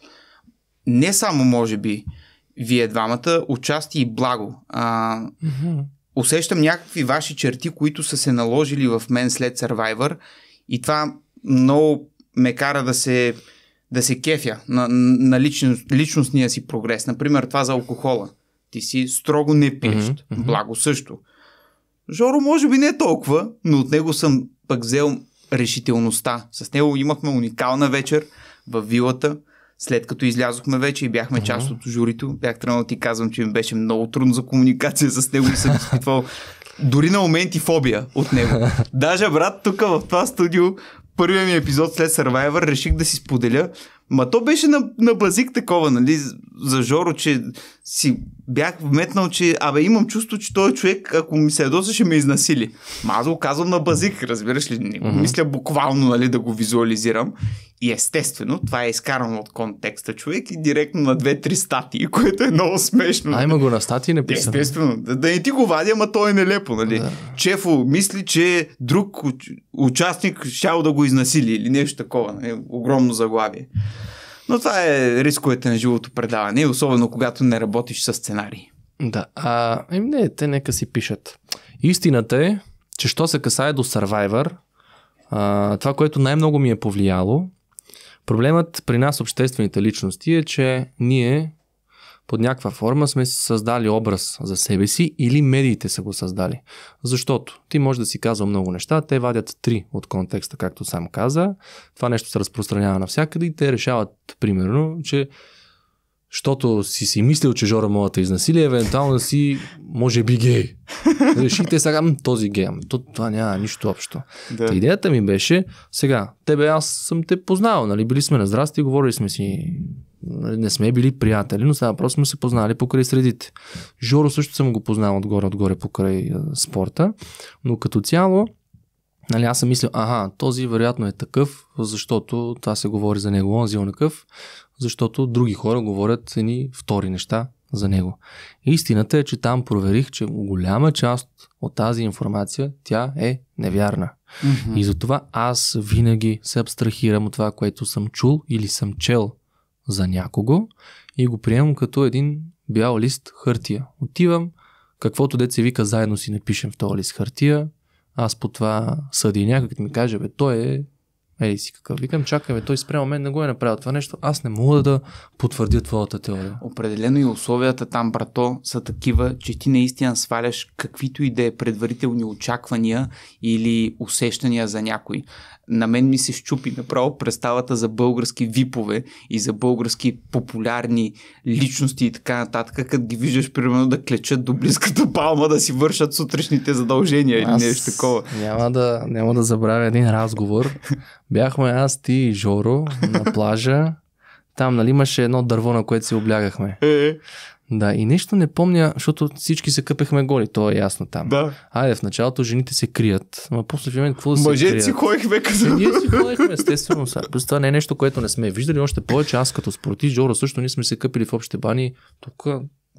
Не само, може би, вие двамата, участи и благо. А, усещам някакви ваши черти, които са се наложили в мен след Survivor и това много ме кара да се, да се кефя на, на личност, личностния си прогрес. Например, това за алкохола. Ти си строго не пиещ. Mm-hmm, mm-hmm. Благо също. Жоро може би не толкова, но от него съм пък взел решителността. С него имахме уникална вечер в вилата. След като излязохме вече и бяхме част от журито, бях тръгнал ти казвам, че ми беше много трудно за комуникация с него и съм изпитвал дори на моменти фобия от него. Даже брат, тук в това студио първия ми епизод след Survivor реших да си споделя Ма то беше на, на базик такова, нали, за Жоро, че си бях вметнал, че абе имам чувство, че той човек, ако ми се ядоса, ще ме изнасили. Ма аз го казвам на базик, разбираш ли? Не го мисля буквално, нали, да го визуализирам. И естествено, това е изкарано от контекста човек и директно на две-три статии, което е много смешно. А, има го на статии написано. Естествено. Да, да не ти го вадя, ама то е нелепо, нали? Да. Чефо мисли, че друг участник щял да го изнасили или нещо такова. Нали? Огромно заглавие. Но това е рисковете на живото предаване, особено когато не работиш с сценарии. Да, а им ами не, те нека си пишат. Истината е, че що се касае до Survivor, а, това, което най-много ми е повлияло, проблемът при нас, обществените личности, е, че ние под някаква форма сме си създали образ за себе си или медиите са го създали. Защото ти може да си казва много неща, те вадят три от контекста, както сам каза. Това нещо се разпространява навсякъде и те решават, примерно, че защото си си мислил, че Жора мога е да изнасили, евентуално си, може би, гей. Решите сега този гей. То, това няма нищо общо. Да. Та идеята ми беше, сега, тебе аз съм те познавал, нали? Били сме на здрасти, говорили сме си Нали, не сме били приятели, но сега просто сме се познали покрай средите. Жоро също съм го познал отгоре-отгоре покрай спорта, но като цяло Нали, аз съм мислил, ага, този вероятно е такъв, защото това се говори за него, онзи такъв, е защото други хора говорят едни втори неща за него. Истината е, че там проверих, че голяма част от тази информация, тя е невярна. Mm-hmm. И затова аз винаги се абстрахирам от това, което съм чул или съм чел за някого и го приемам като един бял лист хартия. Отивам, каквото деца се вика, заедно си напишем в този лист хартия. Аз по това съди някак ми каже, бе, той е Ей си какъв. Викам, чакай, бе, той спрямо мен не го е направил това нещо. Аз не мога да потвърдя твоята теория. Определено и условията там, брато, са такива, че ти наистина сваляш каквито и да е предварителни очаквания или усещания за някой на мен ми се щупи направо представата за български випове и за български популярни личности и така нататък, като ги виждаш примерно да клечат до близката палма да си вършат сутрешните задължения аз или нещо такова. Няма да, няма да забравя един разговор. Бяхме аз, ти и Жоро на плажа. Там, нали, имаше едно дърво, на което се облягахме. Е, е. Да, и нещо не помня, защото всички се къпехме голи, то е ясно там. Да. Айде, в началото жените се крият, но после в момент какво да се Мъжете крият? си ходихме е, като... Ние си ходихме, естествено. Са. Плюс това не е нещо, което не сме виждали, още повече аз като спортист, Жора също ние сме се къпили в общите бани, тук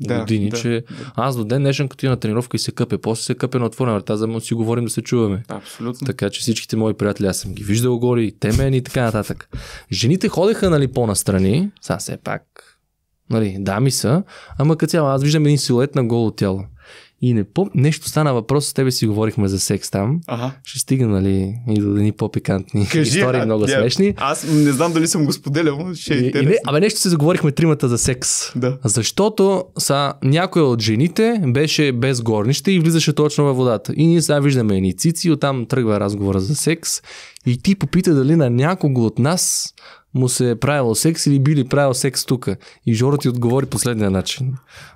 да, години, да, че да. аз до ден днешен като на тренировка и се къпя, после се къпя на отворена врата, за да си говорим да се чуваме. Абсолютно. Така че всичките мои приятели, аз съм ги виждал голи, и те мен и така нататък. Жените ходеха нали по-настрани, сега все пак Нали, дами са, ама като цяло аз виждам един силует на голо тяло. И не по... нещо стана въпрос, с тебе си говорихме за секс там. Ага. Ще стига, нали, и до едни по-пикантни Кажи, истории, а, много yeah. смешни. Аз не знам дали съм го споделял, ще е и, интересно. и не, Абе, нещо се заговорихме тримата за секс. Да. Защото са, някоя от жените беше без горнище и влизаше точно във водата. И ние сега виждаме едни цици, оттам тръгва разговора за секс. И ти попита дали на някого от нас му се е правил секс или били правил секс тук. И Жоро ти отговори последния начин.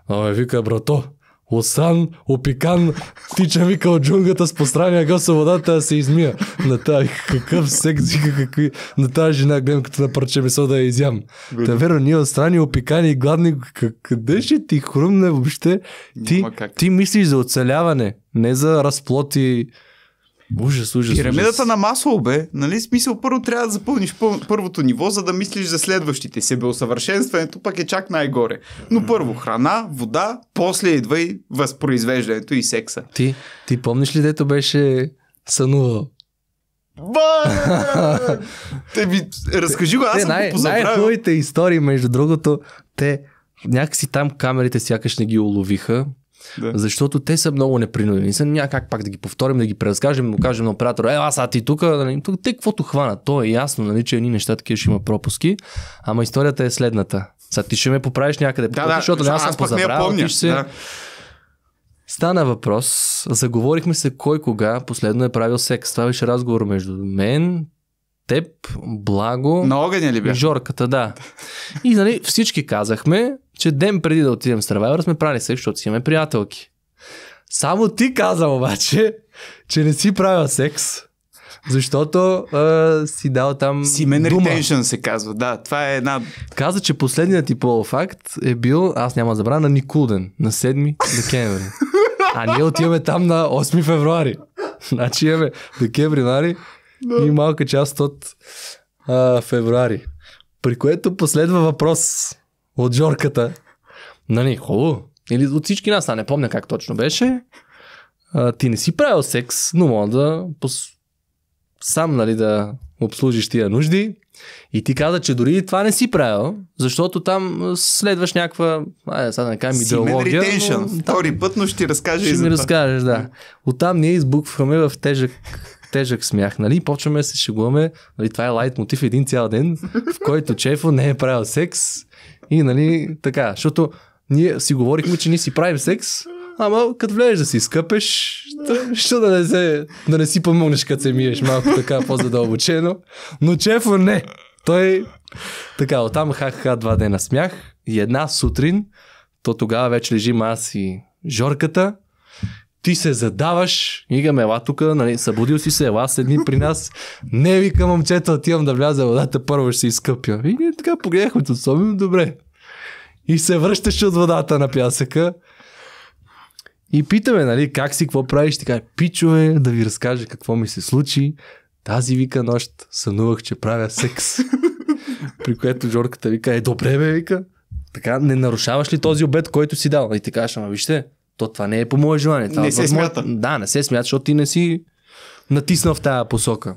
Абе, вика, брато, Осан, опикан, тича вика, от джунгата с пострания гъса водата да се измия. На тази какъв секс какви... На тази жена гледам като на парче месо да я изям. Та верно, ние отстрани, опикани и гладни, къде ще ти хрумне въобще? Ти, ти мислиш за оцеляване, не за разплоти. И Ужас, ужас. Пирамидата ужас. на масло, бе. Нали, смисъл, първо трябва да запълниш пъл... първото ниво, за да мислиш за следващите. Себеосъвършенстването пък е чак най-горе. Но първо храна, вода, после идва и възпроизвеждането и секса. Ти, ти помниш ли, дето беше сънувал? Те ми, разкажи го, аз те, съм най- го Най-хубавите истории, между другото, те някакси там камерите сякаш не ги уловиха да. Защото те са много непринудени. Са няма как пак да ги повторим, да ги преразкажем, да кажем на оператора, е, аз, а ти тук, нали, тук, те каквото хванат. То е ясно, нали, че едни неща такива ще има пропуски. Ама историята е следната. Сега ти ще ме поправиш някъде, да, да, защото аз съм позабрал, ти се... Да. Стана въпрос, заговорихме се кой кога последно е правил секс. Това беше разговор между мен, теб, Благо. На огъня ли бе? Жорката, да. И нали, всички казахме, че ден преди да отидем в Survivor сме правили секс, защото си имаме приятелки. Само ти каза обаче, че не си правил секс, защото а, си дал там Semen дума. се казва, да. Това е една... Каза, че последният ти полуфакт е бил, аз няма забра, на Никулден, на 7 декември. А ние отиваме там на 8 февруари. Значи имаме декември, нали? И малка част от а, февруари. При което последва въпрос от Жорката. Нали, хубаво. Или от всички нас, а не помня как точно беше. А, ти не си правил секс, но мога да пос... сам нали, да обслужиш тия нужди. И ти каза, че дори това не си правил, защото там следваш някаква, айде сега да не кажем идеология. Но, Втори път, но ще ти разкажа ще и за ми това. разкажеш, да. Оттам ние избукваме в тежък тежък смях, нали? Почваме да се шегуваме, нали? Това е лайт мотив един цял ден, в който Чефо не е правил секс и нали, така, защото ние си говорихме, че ние си правим секс, Ама като влезеш да си скъпеш, що да не, се, да не си помогнеш като се миеш малко така по-задълбочено. Но Чефо не. Той така, оттам ха-ха два дена смях и една сутрин, то тогава вече лежим аз и Жорката ти се задаваш, мигаме ела тук, нали, събудил си се, ела седни при нас. Не вика момчета, отивам да вляза водата, първо ще се изкъпя. И ние така погледахме, от особено добре. И се връщаш от водата на пясъка. И питаме, нали, как си, какво правиш, така, пичове, да ви разкажа какво ми се случи. Тази вика нощ сънувах, че правя секс. при което Жорката вика, е добре бе, вика. Така, не нарушаваш ли този обед, който си дал? И кажеш, ама вижте, то това не е по мое желание. Това не се смята. Мое... Да, не се смята, защото ти не си натиснал в тази посока.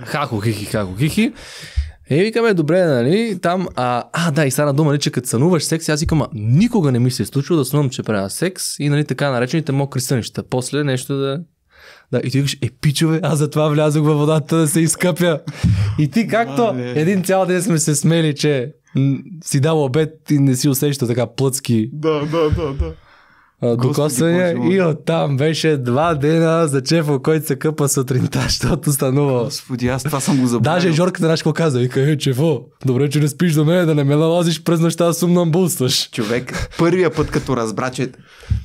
Хахо, хихи, хахо, хихи. Е, викаме, добре, нали, там, а, а да, и стана дума, нали, че като сънуваш секс, аз викам, а, никога не ми се е случило да сънувам, че правя секс и, нали, така наречените мокри сънища. После нещо да... Да, и ти викаш, е, пичове, аз затова влязох във водата да се изкъпя. И ти както Мале. един цял ден сме се смели, че си дал обед и не си усеща така плъцки. Да, да, да, да докосване и оттам беше два дена за чефа, който се къпа сутринта, защото станува. Господи, аз това съм го забравил. Даже Жорката нашко каза, вика, е, чефо, добре, че не спиш до мен, да не ме налазиш през нощта да сумнамбулстваш. Човек, първия път, като разбра, че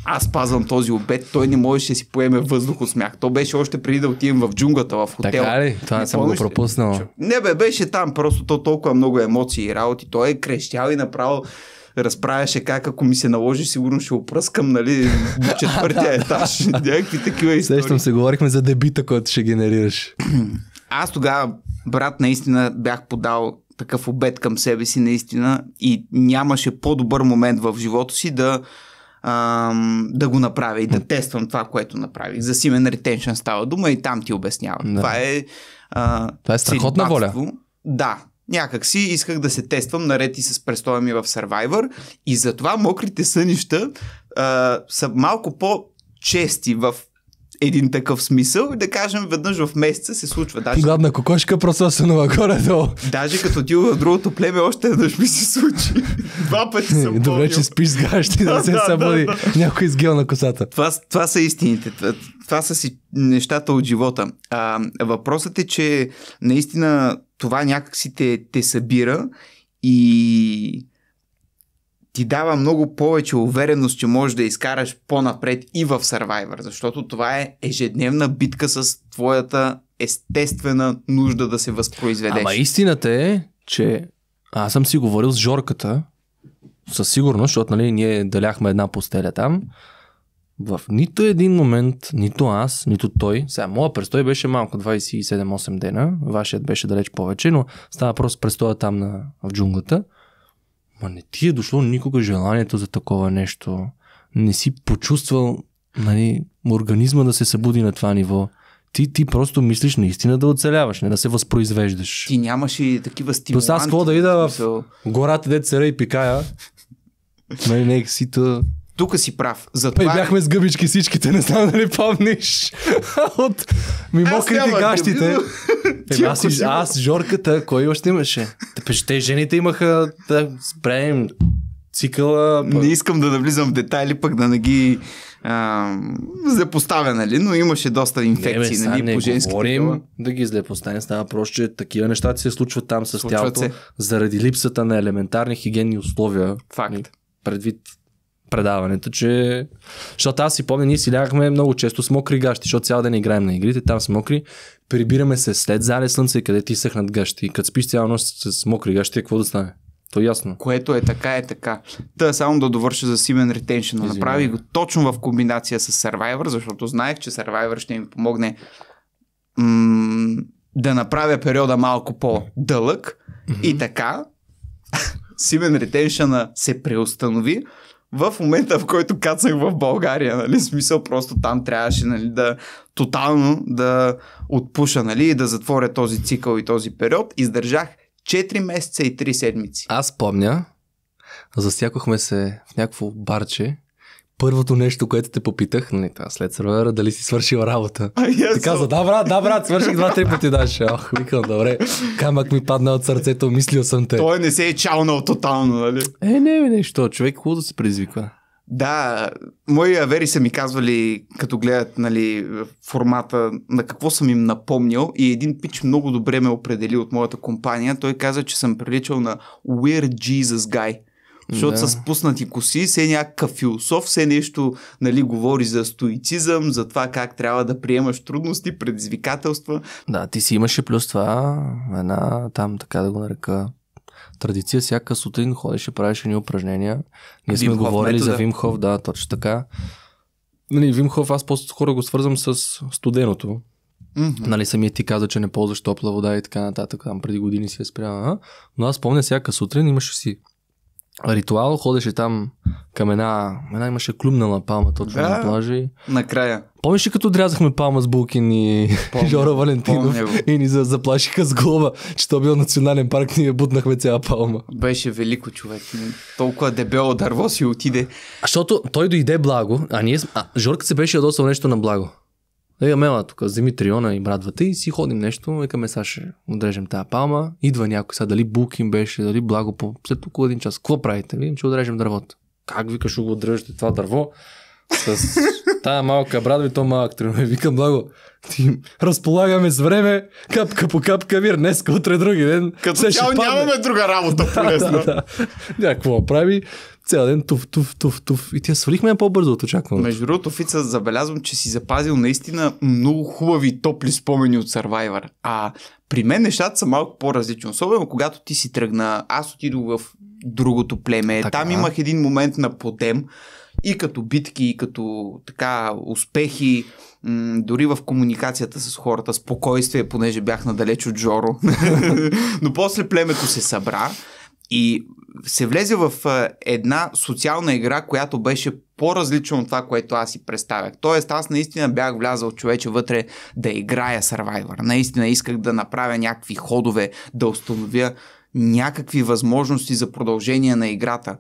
аз пазвам този обед, той не можеше да си поеме въздух от смях. То беше още преди да отидем в джунглата, в хотел. Така ли? Това не съм го пропуснал. Не бе, беше там, просто то толкова много емоции и работи. Той е крещял и направо разправяше как ако ми се наложи, сигурно ще опръскам, нали, до четвъртия етаж. Някакви такива истории. Сещам се, говорихме за дебита, който ще генерираш. Аз тогава, брат, наистина бях подал такъв обед към себе си, наистина, и нямаше по-добър момент в живота си да да го направя и да тествам това, което направих. За Simen Retention става дума и там ти обяснява. Да. Това е а, Това е страхотна воля. Да, някак си исках да се тествам наред и с престоя ми в Survivor и затова мокрите сънища а, са малко по-чести в един такъв смисъл и да кажем веднъж в месеца се случва. Даже... Гладна кокошка просто се горе-долу. Даже като ти в другото племе още веднъж ми се случи. Два пъти съм Добре, че спиш с гащи да, да се да, събуди да, да. някой изгил на косата. Това, това са истините. Това, това са си нещата от живота. А, въпросът е, че наистина това някакси те, те събира и ти дава много повече увереност, че можеш да изкараш по-напред и в Survivor, защото това е ежедневна битка с твоята естествена нужда да се възпроизведеш. Ама истината е, че аз съм си говорил с Жорката, със сигурност, защото нали, ние даляхме една постеля там, в нито един момент, нито аз, нито той, сега моят престой беше малко, 27-8 дена, вашият беше далеч повече, но става просто престоя там на, в джунглата. Ма не ти е дошло никога желанието за такова нещо. Не си почувствал нали, организма да се събуди на това ниво. Ти, ти просто мислиш наистина да оцеляваш, не да се възпроизвеждаш. Ти нямаш и такива стимуланти. Тоест аз какво да ида в гората, дете сера и пикая, нали, не, си тук си прав. Затова... Бе, бяхме с гъбички всичките, не знам дали помниш. От мимокрите гащите. Е, аз, аз, аз, Жорката, кой още имаше? Те жените имаха да спреем цикъла. Пък... Не искам да навлизам в детайли, пък да не ги а, злепоставя, нали? Но имаше доста инфекции, не, бе, нали? Не по женски говорим да ги злепоставим. Става просто, че такива неща се случват там с случват тялото, се. заради липсата на елементарни хигиенни условия. Факт. Нали, предвид предаването, че... Защото аз си помня, ние си лягахме много често с мокри гащи, защото цял ден играем на игрите, там с мокри, прибираме се след зале слънце, къде ти съхнат гащи. И като спиш цяла нощ с мокри гащи, какво да стане? То е ясно. Което е така, е така. Та само да довърша за Симен Retention. Направи го точно в комбинация с Survivor, защото знаех, че Survivor ще ми помогне м- да направя периода малко по-дълъг. Mm-hmm. И така, Симен Retention се преустанови в момента, в който кацах в България, нали, смисъл просто там трябваше нали, да тотално да отпуша, нали, да затворя този цикъл и този период. Издържах 4 месеца и 3 седмици. Аз помня, засякохме се в някакво барче първото нещо, което те попитах, нали, това след сервера, дали си свършил работа. yes, ти каза, да брат, да брат, свърших два-три пъти даже. Ох, викам, добре, камък ми падна от сърцето, мислил съм те. Той не се е чалнал тотално, нали? Е, не, не, нещо, човек хубаво да се предизвиква. Да, мои авери са ми казвали, като гледат нали, формата, на какво съм им напомнил и един пич много добре ме определи от моята компания. Той каза, че съм приличал на Weird Jesus Guy. Защото да. са спуснати коси, все някакъв философ, все нещо нали, говори за стоицизъм, за това как трябва да приемаш трудности, предизвикателства. Да, ти си имаше плюс това една там, така да го нарека, традиция. Всяка сутрин ходеше, правеше ни упражнения. Ние сме Вимхов говорили метода. за Вимхов, да, точно така. Нали, Вимхов, аз просто хора го свързвам с студеното. Mm-hmm. Нали, самият ти каза, че не ползваш топла вода и така нататък. Там преди години си е спряла. Но аз помня, всяка сутрин имаше си ритуал, ходеше там към една, една имаше клюмнала палма точно да, на плажа. Накрая. Помниш ли като дрязахме палма с Булкин и помня, Жора Валентинов помня. и ни заплашиха с глоба, че то бил национален парк, ние бутнахме цяла палма. Беше велико човек. Толкова дебело дърво си отиде. Защото той дойде благо, а ние... А, Жорка се беше ядосал нещо на благо. Да имаме тук, вземи триона и брадвата и си ходим нещо, викаме сега ще отрежем тази палма. Идва някой сега, дали Букин беше, дали Благо, по... след около един час. Какво правите? Видим, че отрежем дървото. Как викаш, ще го отрежете това дърво? С тая малка брадва и то малък трион. Викам, Благо, разполагаме с време, капка по капка, мир, днес, утре, други ден. Като цяло нямаме друга работа полезна. да, да, да. какво прави? Цял ден туф, туф, туф, туф. И тя свалихме по-бързо от очакването. Между другото, Фица, забелязвам, че си запазил наистина много хубави, топли спомени от Survivor. А при мен нещата са малко по-различни. Особено когато ти си тръгна, аз отидох в другото племе. Така. Там имах един момент на подем и като битки, и като така успехи м- дори в комуникацията с хората, спокойствие, понеже бях надалеч от Джоро. Но после племето се събра и се влезе в една социална игра, която беше по-различно от това, което аз си представях. Тоест, аз наистина бях влязал човече вътре да играя Survivor. Наистина исках да направя някакви ходове, да установя някакви възможности за продължение на играта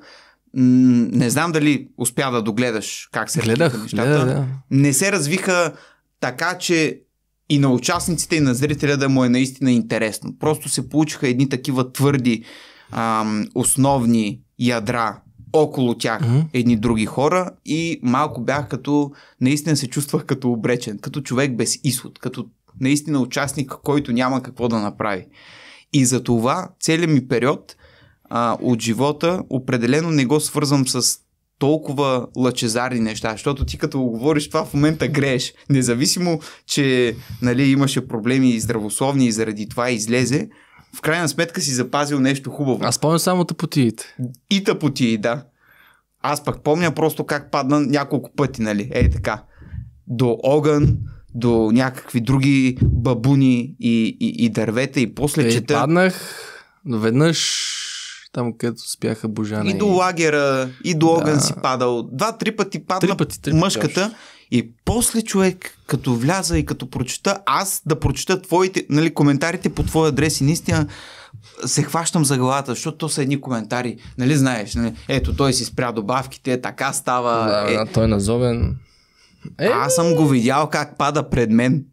не знам дали успя да догледаш как се гледах нещата. Гледа, да. Не се развиха така, че и на участниците, и на зрителя да му е наистина интересно. Просто се получиха едни такива твърди ам, основни ядра около тях mm-hmm. едни други хора и малко бях като, наистина се чувствах като обречен, като човек без изход, като наистина участник, който няма какво да направи. И за това целият ми период – а, от живота, определено не го свързвам с толкова лъчезарни неща, защото ти като говориш това в момента греш, Независимо, че нали, имаше проблеми и здравословни и заради това излезе, в крайна сметка си запазил нещо хубаво. Аз помня само тъпотиите. И тъпотии, да. Аз пък помня просто как падна няколко пъти, нали? Ей така. До огън, до някакви други бабуни и, и, и дървета и после Ей, чета... Паднах, но веднъж там където спяха Божана. И до лагера, и до огън да. си падал. Два-три пъти падна три пъти, три мъжката. и после човек, като вляза и като прочета, аз да прочета твоите, нали, коментарите по твой адрес и наистина се хващам за главата, защото то са едни коментари, нали знаеш, нали? ето той си спря добавките, така става. Да, е... той е назовен. Е... Аз съм го видял как пада пред мен.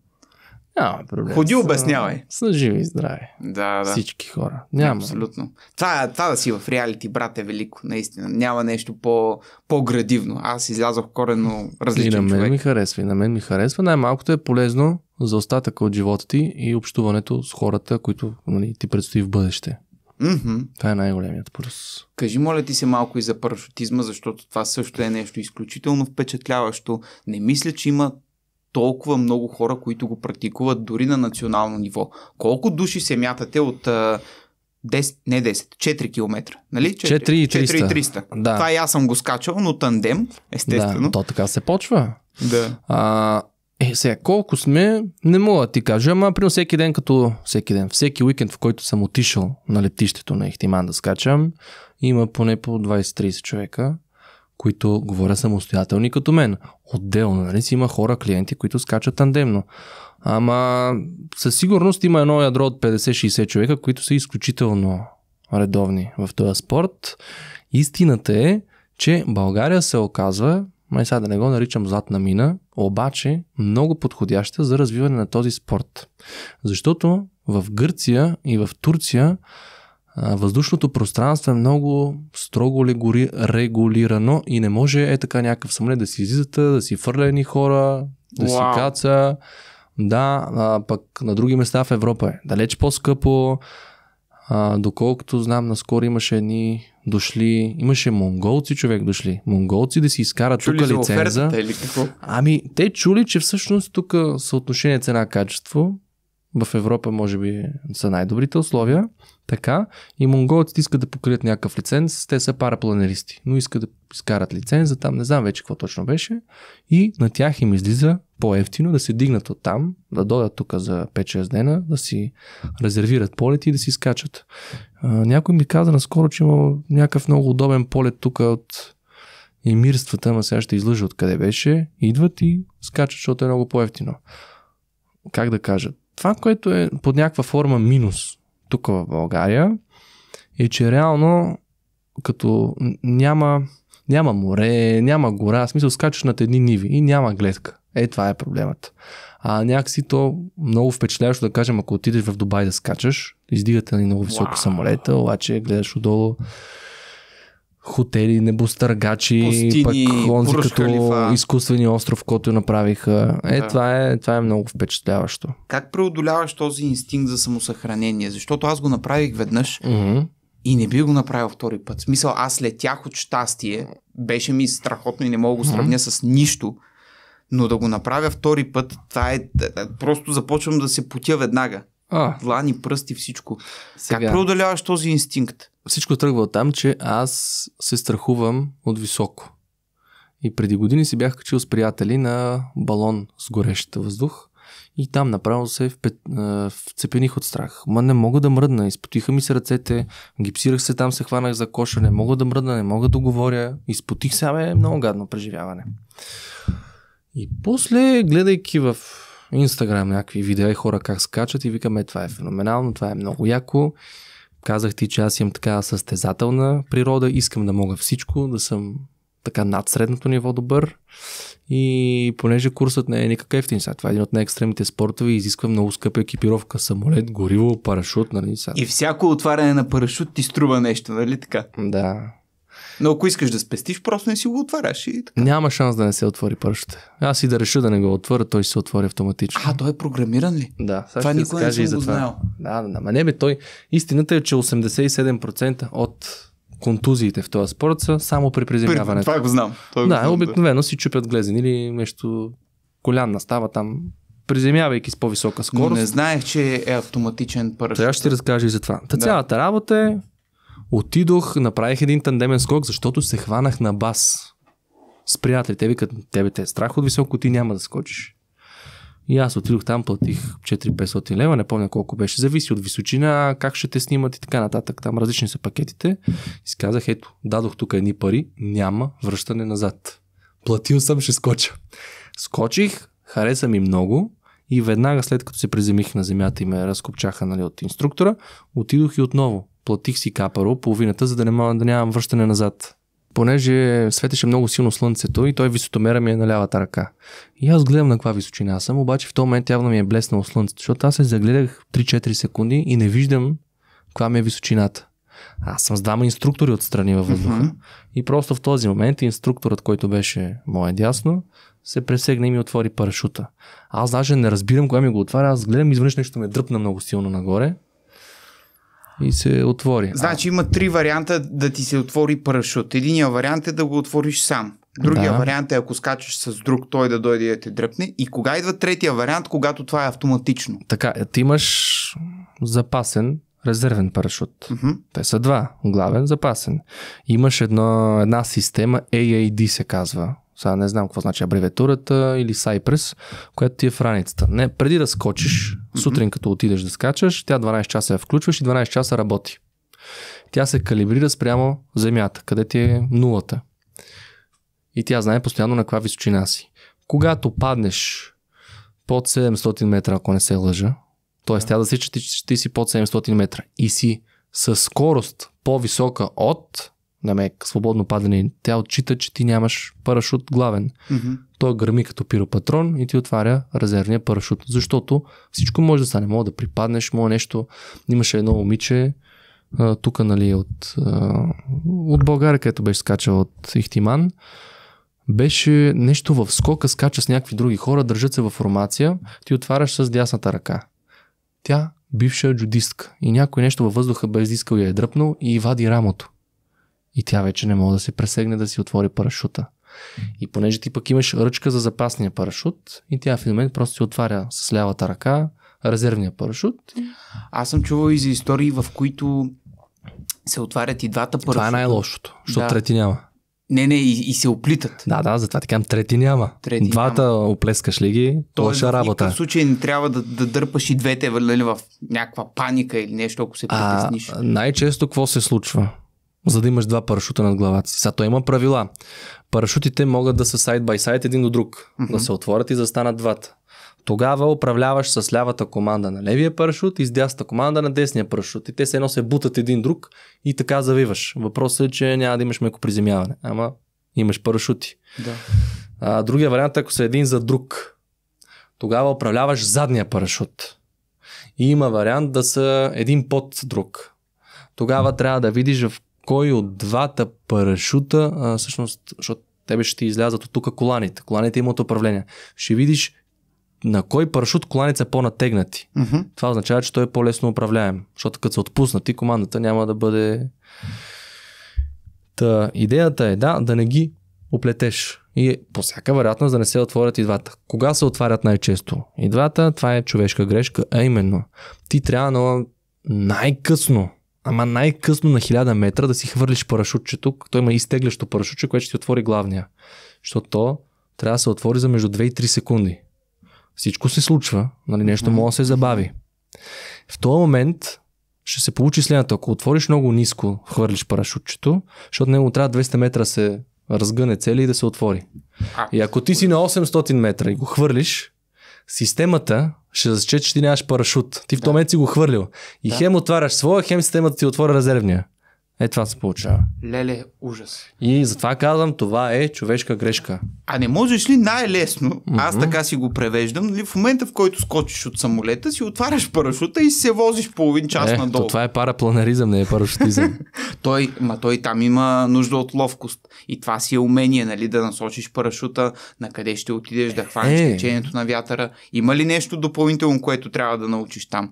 Няма проблем. Ходи, обяснявай. Са, са живи и здрави. Да, да. Всички хора. Няма. Абсолютно. Това, това да си в реалити, брат, е велико, наистина. Няма нещо по, по-градивно. Аз излязох корено различен и на мен човек. ми харесва, и на мен ми харесва. Най-малкото е полезно за остатъка от живота ти и общуването с хората, които нали, ти предстои в бъдеще. Mm-hmm. Това е най-големият плюс. Кажи, моля ти се малко и за парашутизма, защото това също е нещо изключително впечатляващо. Не мисля, че има толкова много хора, които го практикуват дори на национално ниво. Колко души се мятате от 10, не 10, 4 км. Нали? 300 Да. Това и аз съм го скачал, но тандем, естествено. Да, то така се почва. Да. А, е, сега, колко сме, не мога да ти кажа, ама при всеки ден, като всеки ден, всеки уикенд, в който съм отишъл на летището на Ихтиман да скачам, има поне по 20-30 човека които говоря самостоятелни като мен. Отделно, нали си има хора, клиенти, които скачат тандемно. Ама със сигурност има едно ядро от 50-60 човека, които са изключително редовни в този спорт. Истината е, че България се оказва, май сега да не го наричам златна мина, обаче много подходяща за развиване на този спорт. Защото в Гърция и в Турция въздушното пространство е много строго регулирано и не може е така някакъв самолет да си излизата, да си фърля хора, да Уау. си каца. Да, а, пък на други места в Европа е далеч по-скъпо. А, доколкото знам, наскоро имаше едни дошли, имаше монголци човек дошли. Монголци да си изкарат тук лиценза. или какво? Ами, те чули, че всъщност тук съотношение цена-качество в Европа може би са най-добрите условия, така и монголците искат да покрият някакъв лиценз, те са парапланеристи, но искат да изкарат лиценза там, не знам вече какво точно беше и на тях им излиза по-ефтино да се дигнат от там, да дойдат тук за 5-6 дена, да си резервират полети и да си скачат. някой ми каза наскоро, че има някакъв много удобен полет тук от емирствата, ама сега ще излъжа откъде беше, идват и скачат, защото е много по-ефтино. Как да кажат? това, което е под някаква форма минус тук в България, е, че реално като няма, няма море, няма гора, в смисъл скачаш над едни ниви и няма гледка. Е, това е проблемът. А някакси то много впечатляващо да кажем, ако отидеш в Дубай да скачаш, издигате на нали, много високо wow. самолета, обаче гледаш отдолу хотели, небостъргачи, Пустини, пък онзи като халифа. изкуствени остров, който направиха. Е, да. това, е, това е много впечатляващо. Как преодоляваш този инстинкт за самосъхранение? Защото аз го направих веднъж mm-hmm. и не би го направил втори път. Смисъл, аз летях от щастие, беше ми страхотно и не мога да го сравня mm-hmm. с нищо, но да го направя втори път, това е, просто започвам да се потя веднага а. длани, пръсти, всичко. Сега, как преодоляваш този инстинкт? Всичко тръгва от там, че аз се страхувам от високо. И преди години си бях качил с приятели на балон с горещ въздух и там направо се вцепених от страх. Ма не мога да мръдна, изпотиха ми се ръцете, гипсирах се там, се хванах за коша, не мога да мръдна, не мога да говоря, изпотих се, е много гадно преживяване. И после, гледайки в Инстаграм някакви видеа и хора как скачат и викаме това е феноменално, това е много яко. Казах ти, че аз имам така състезателна природа, искам да мога всичко, да съм така над средното ниво добър. И понеже курсът не е никак ефтин, сега това е един от най-екстремните спортове, изисква много скъпа екипировка, самолет, гориво, парашут, нали? Сега. И всяко отваряне на парашут ти струва нещо, нали така? Да. Но ако искаш да спестиш, просто не си го отваряш и така. Няма шанс да не се отвори парашута. Аз и да реша да не го отворя, той ще се отвори автоматично. А, той е програмиран ли? Да, сега това никой не съм и за го това. знаел. Да, да, да, ма не бе, той. Истината е, че 87% от контузиите в този спорт са само при приземяване. Това го знам. Това го да, знам, обикновено да. си чупят глезен или нещо колян става там приземявайки с по-висока скорост. Но не знаех, че е автоматичен парашют. Сега ще ти разкажа и за това. Та да. цялата работа е Отидох, направих един тандемен скок, защото се хванах на бас. С приятели. Те викат, тебе те е страх от високо, ти няма да скочиш. И аз отидох там, платих 4-500 лева, не помня колко беше. Зависи от височина, как ще те снимат и така нататък. Там различни са пакетите. И казах, ето, дадох тук едни пари, няма връщане назад. Платил съм, ще скоча. Скочих, хареса ми много. И веднага след като се приземих на земята и ме разкопчаха нали, от инструктора, отидох и отново. Платих си капаро, половината, за да, не мога, да нямам връщане назад. Понеже светеше много силно слънцето и той висотомера ми е на лявата ръка. И аз гледам на каква височина съм, обаче в този момент явно ми е блеснало слънцето, защото аз се загледах 3-4 секунди и не виждам каква ми е височината. Аз съм с двама инструктори отстрани във въздуха. Mm-hmm. И просто в този момент инструкторът, който беше мое дясно, се пресегна и ми отвори парашута. Аз даже не разбирам кога ми го отваря, аз гледам извънш нещо ме дръпна много силно нагоре и се отвори. Значи има три варианта да ти се отвори парашут. Единият вариант е да го отвориш сам. Другия да. вариант е ако скачаш с друг, той да дойде и да те дръпне. И кога идва третия вариант, когато това е автоматично? Така, е, ти имаш запасен резервен парашут. Mm-hmm. Те са два. Главен, запасен. Имаш едно, една система AAD се казва сега не знам какво значи абревиатурата или Cypress, която ти е в раницата. Не, преди да скочиш, сутрин като отидеш да скачаш, тя 12 часа я включваш и 12 часа работи. Тя се калибрира спрямо земята, къде ти е нулата. И тя знае постоянно на каква височина си. Когато паднеш под 700 метра, ако не се лъжа, т.е. тя да си, че ти, ти си под 700 метра и си със скорост по-висока от на мек, свободно падане, тя отчита, че ти нямаш парашут главен. Mm-hmm. Той гърми като пиропатрон и ти отваря резервния парашут. Защото всичко може да стане. Мога да припаднеш, мога нещо. Имаше едно момиче, тук, нали, от, от България, където беше скачал от Ихтиман. Беше нещо в скока, скача с някакви други хора, държат се в формация, ти отваряш с дясната ръка. Тя бивша джудистка и някой нещо във въздуха без искал я е дръпнал и вади рамото и тя вече не може да се пресегне да си отвори парашута. И понеже ти пък имаш ръчка за запасния парашут и тя в един момент просто си отваря с лявата ръка резервния парашут. Аз съм чувал и за истории, в които се отварят и двата парашута. Това е най-лошото, защото да. трети няма. Не, не, и, и се оплитат. Да, да, затова ти казвам, трети няма. Трети Двата няма. оплескаш ли ги, То лоша работа. В случай не трябва да, да дърпаш и двете нали, в някаква паника или нещо, ако се притесниш. А, най-често какво се случва? за да имаш два парашута над главата си. Сега той има правила. Парашутите могат да са сайд бай сайт един до друг, mm-hmm. да се отворят и застанат двата. Тогава управляваш с лявата команда на левия парашут и с дясната команда на десния парашут. И те се едно се бутат един друг и така завиваш. Въпросът е, че няма да имаш меко приземяване. Ама имаш парашути. Да. А, другия вариант, е ако са един за друг, тогава управляваш задния парашут. И има вариант да са един под друг. Тогава трябва да видиш в кой от двата парашута, а, всъщност, защото тебе ще ти излязат от тук коланите. Коланите имат управление. Ще видиш на кой парашут коланите са по-натегнати. Mm-hmm. Това означава, че той е по-лесно управляем. Защото като се отпуснати, командата няма да бъде... Та, идеята е, да, да не ги оплетеш. И по всяка вероятност да не се отворят и двата. Кога се отварят най-често? И двата, това е човешка грешка, а именно. Ти трябва на най-късно Ама най-късно на 1000 метра да си хвърлиш парашутчето, той има изтеглящо парашутче, което ще ти отвори главния. Защото то трябва да се отвори за между 2 и 3 секунди. Всичко се случва, нали, нещо може да се забави. В този момент ще се получи следното. Ако отвориш много ниско, хвърлиш парашутчето, защото него трябва 200 метра се разгъне цели и да се отвори. И ако ти си на 800 метра и го хвърлиш, системата ще засече, че ти нямаш парашут. Ти в този да. момент си го хвърлил. И да. хем отваряш своя, хем системата ти отвори резервния. Е, това се получава. Леле, ужас. И затова казвам, това е човешка грешка. А не можеш ли най-лесно, mm-hmm. аз така си го превеждам, ли нали, в момента в който скочиш от самолета, си отваряш парашута и се возиш половин час е, надолу. То това е парапланеризъм, не е парашутизъм. той, ма той там има нужда от ловкост. И това си е умение, нали, да насочиш парашута, на къде ще отидеш, да хванеш е. течението на вятъра. Има ли нещо допълнително, което трябва да научиш там?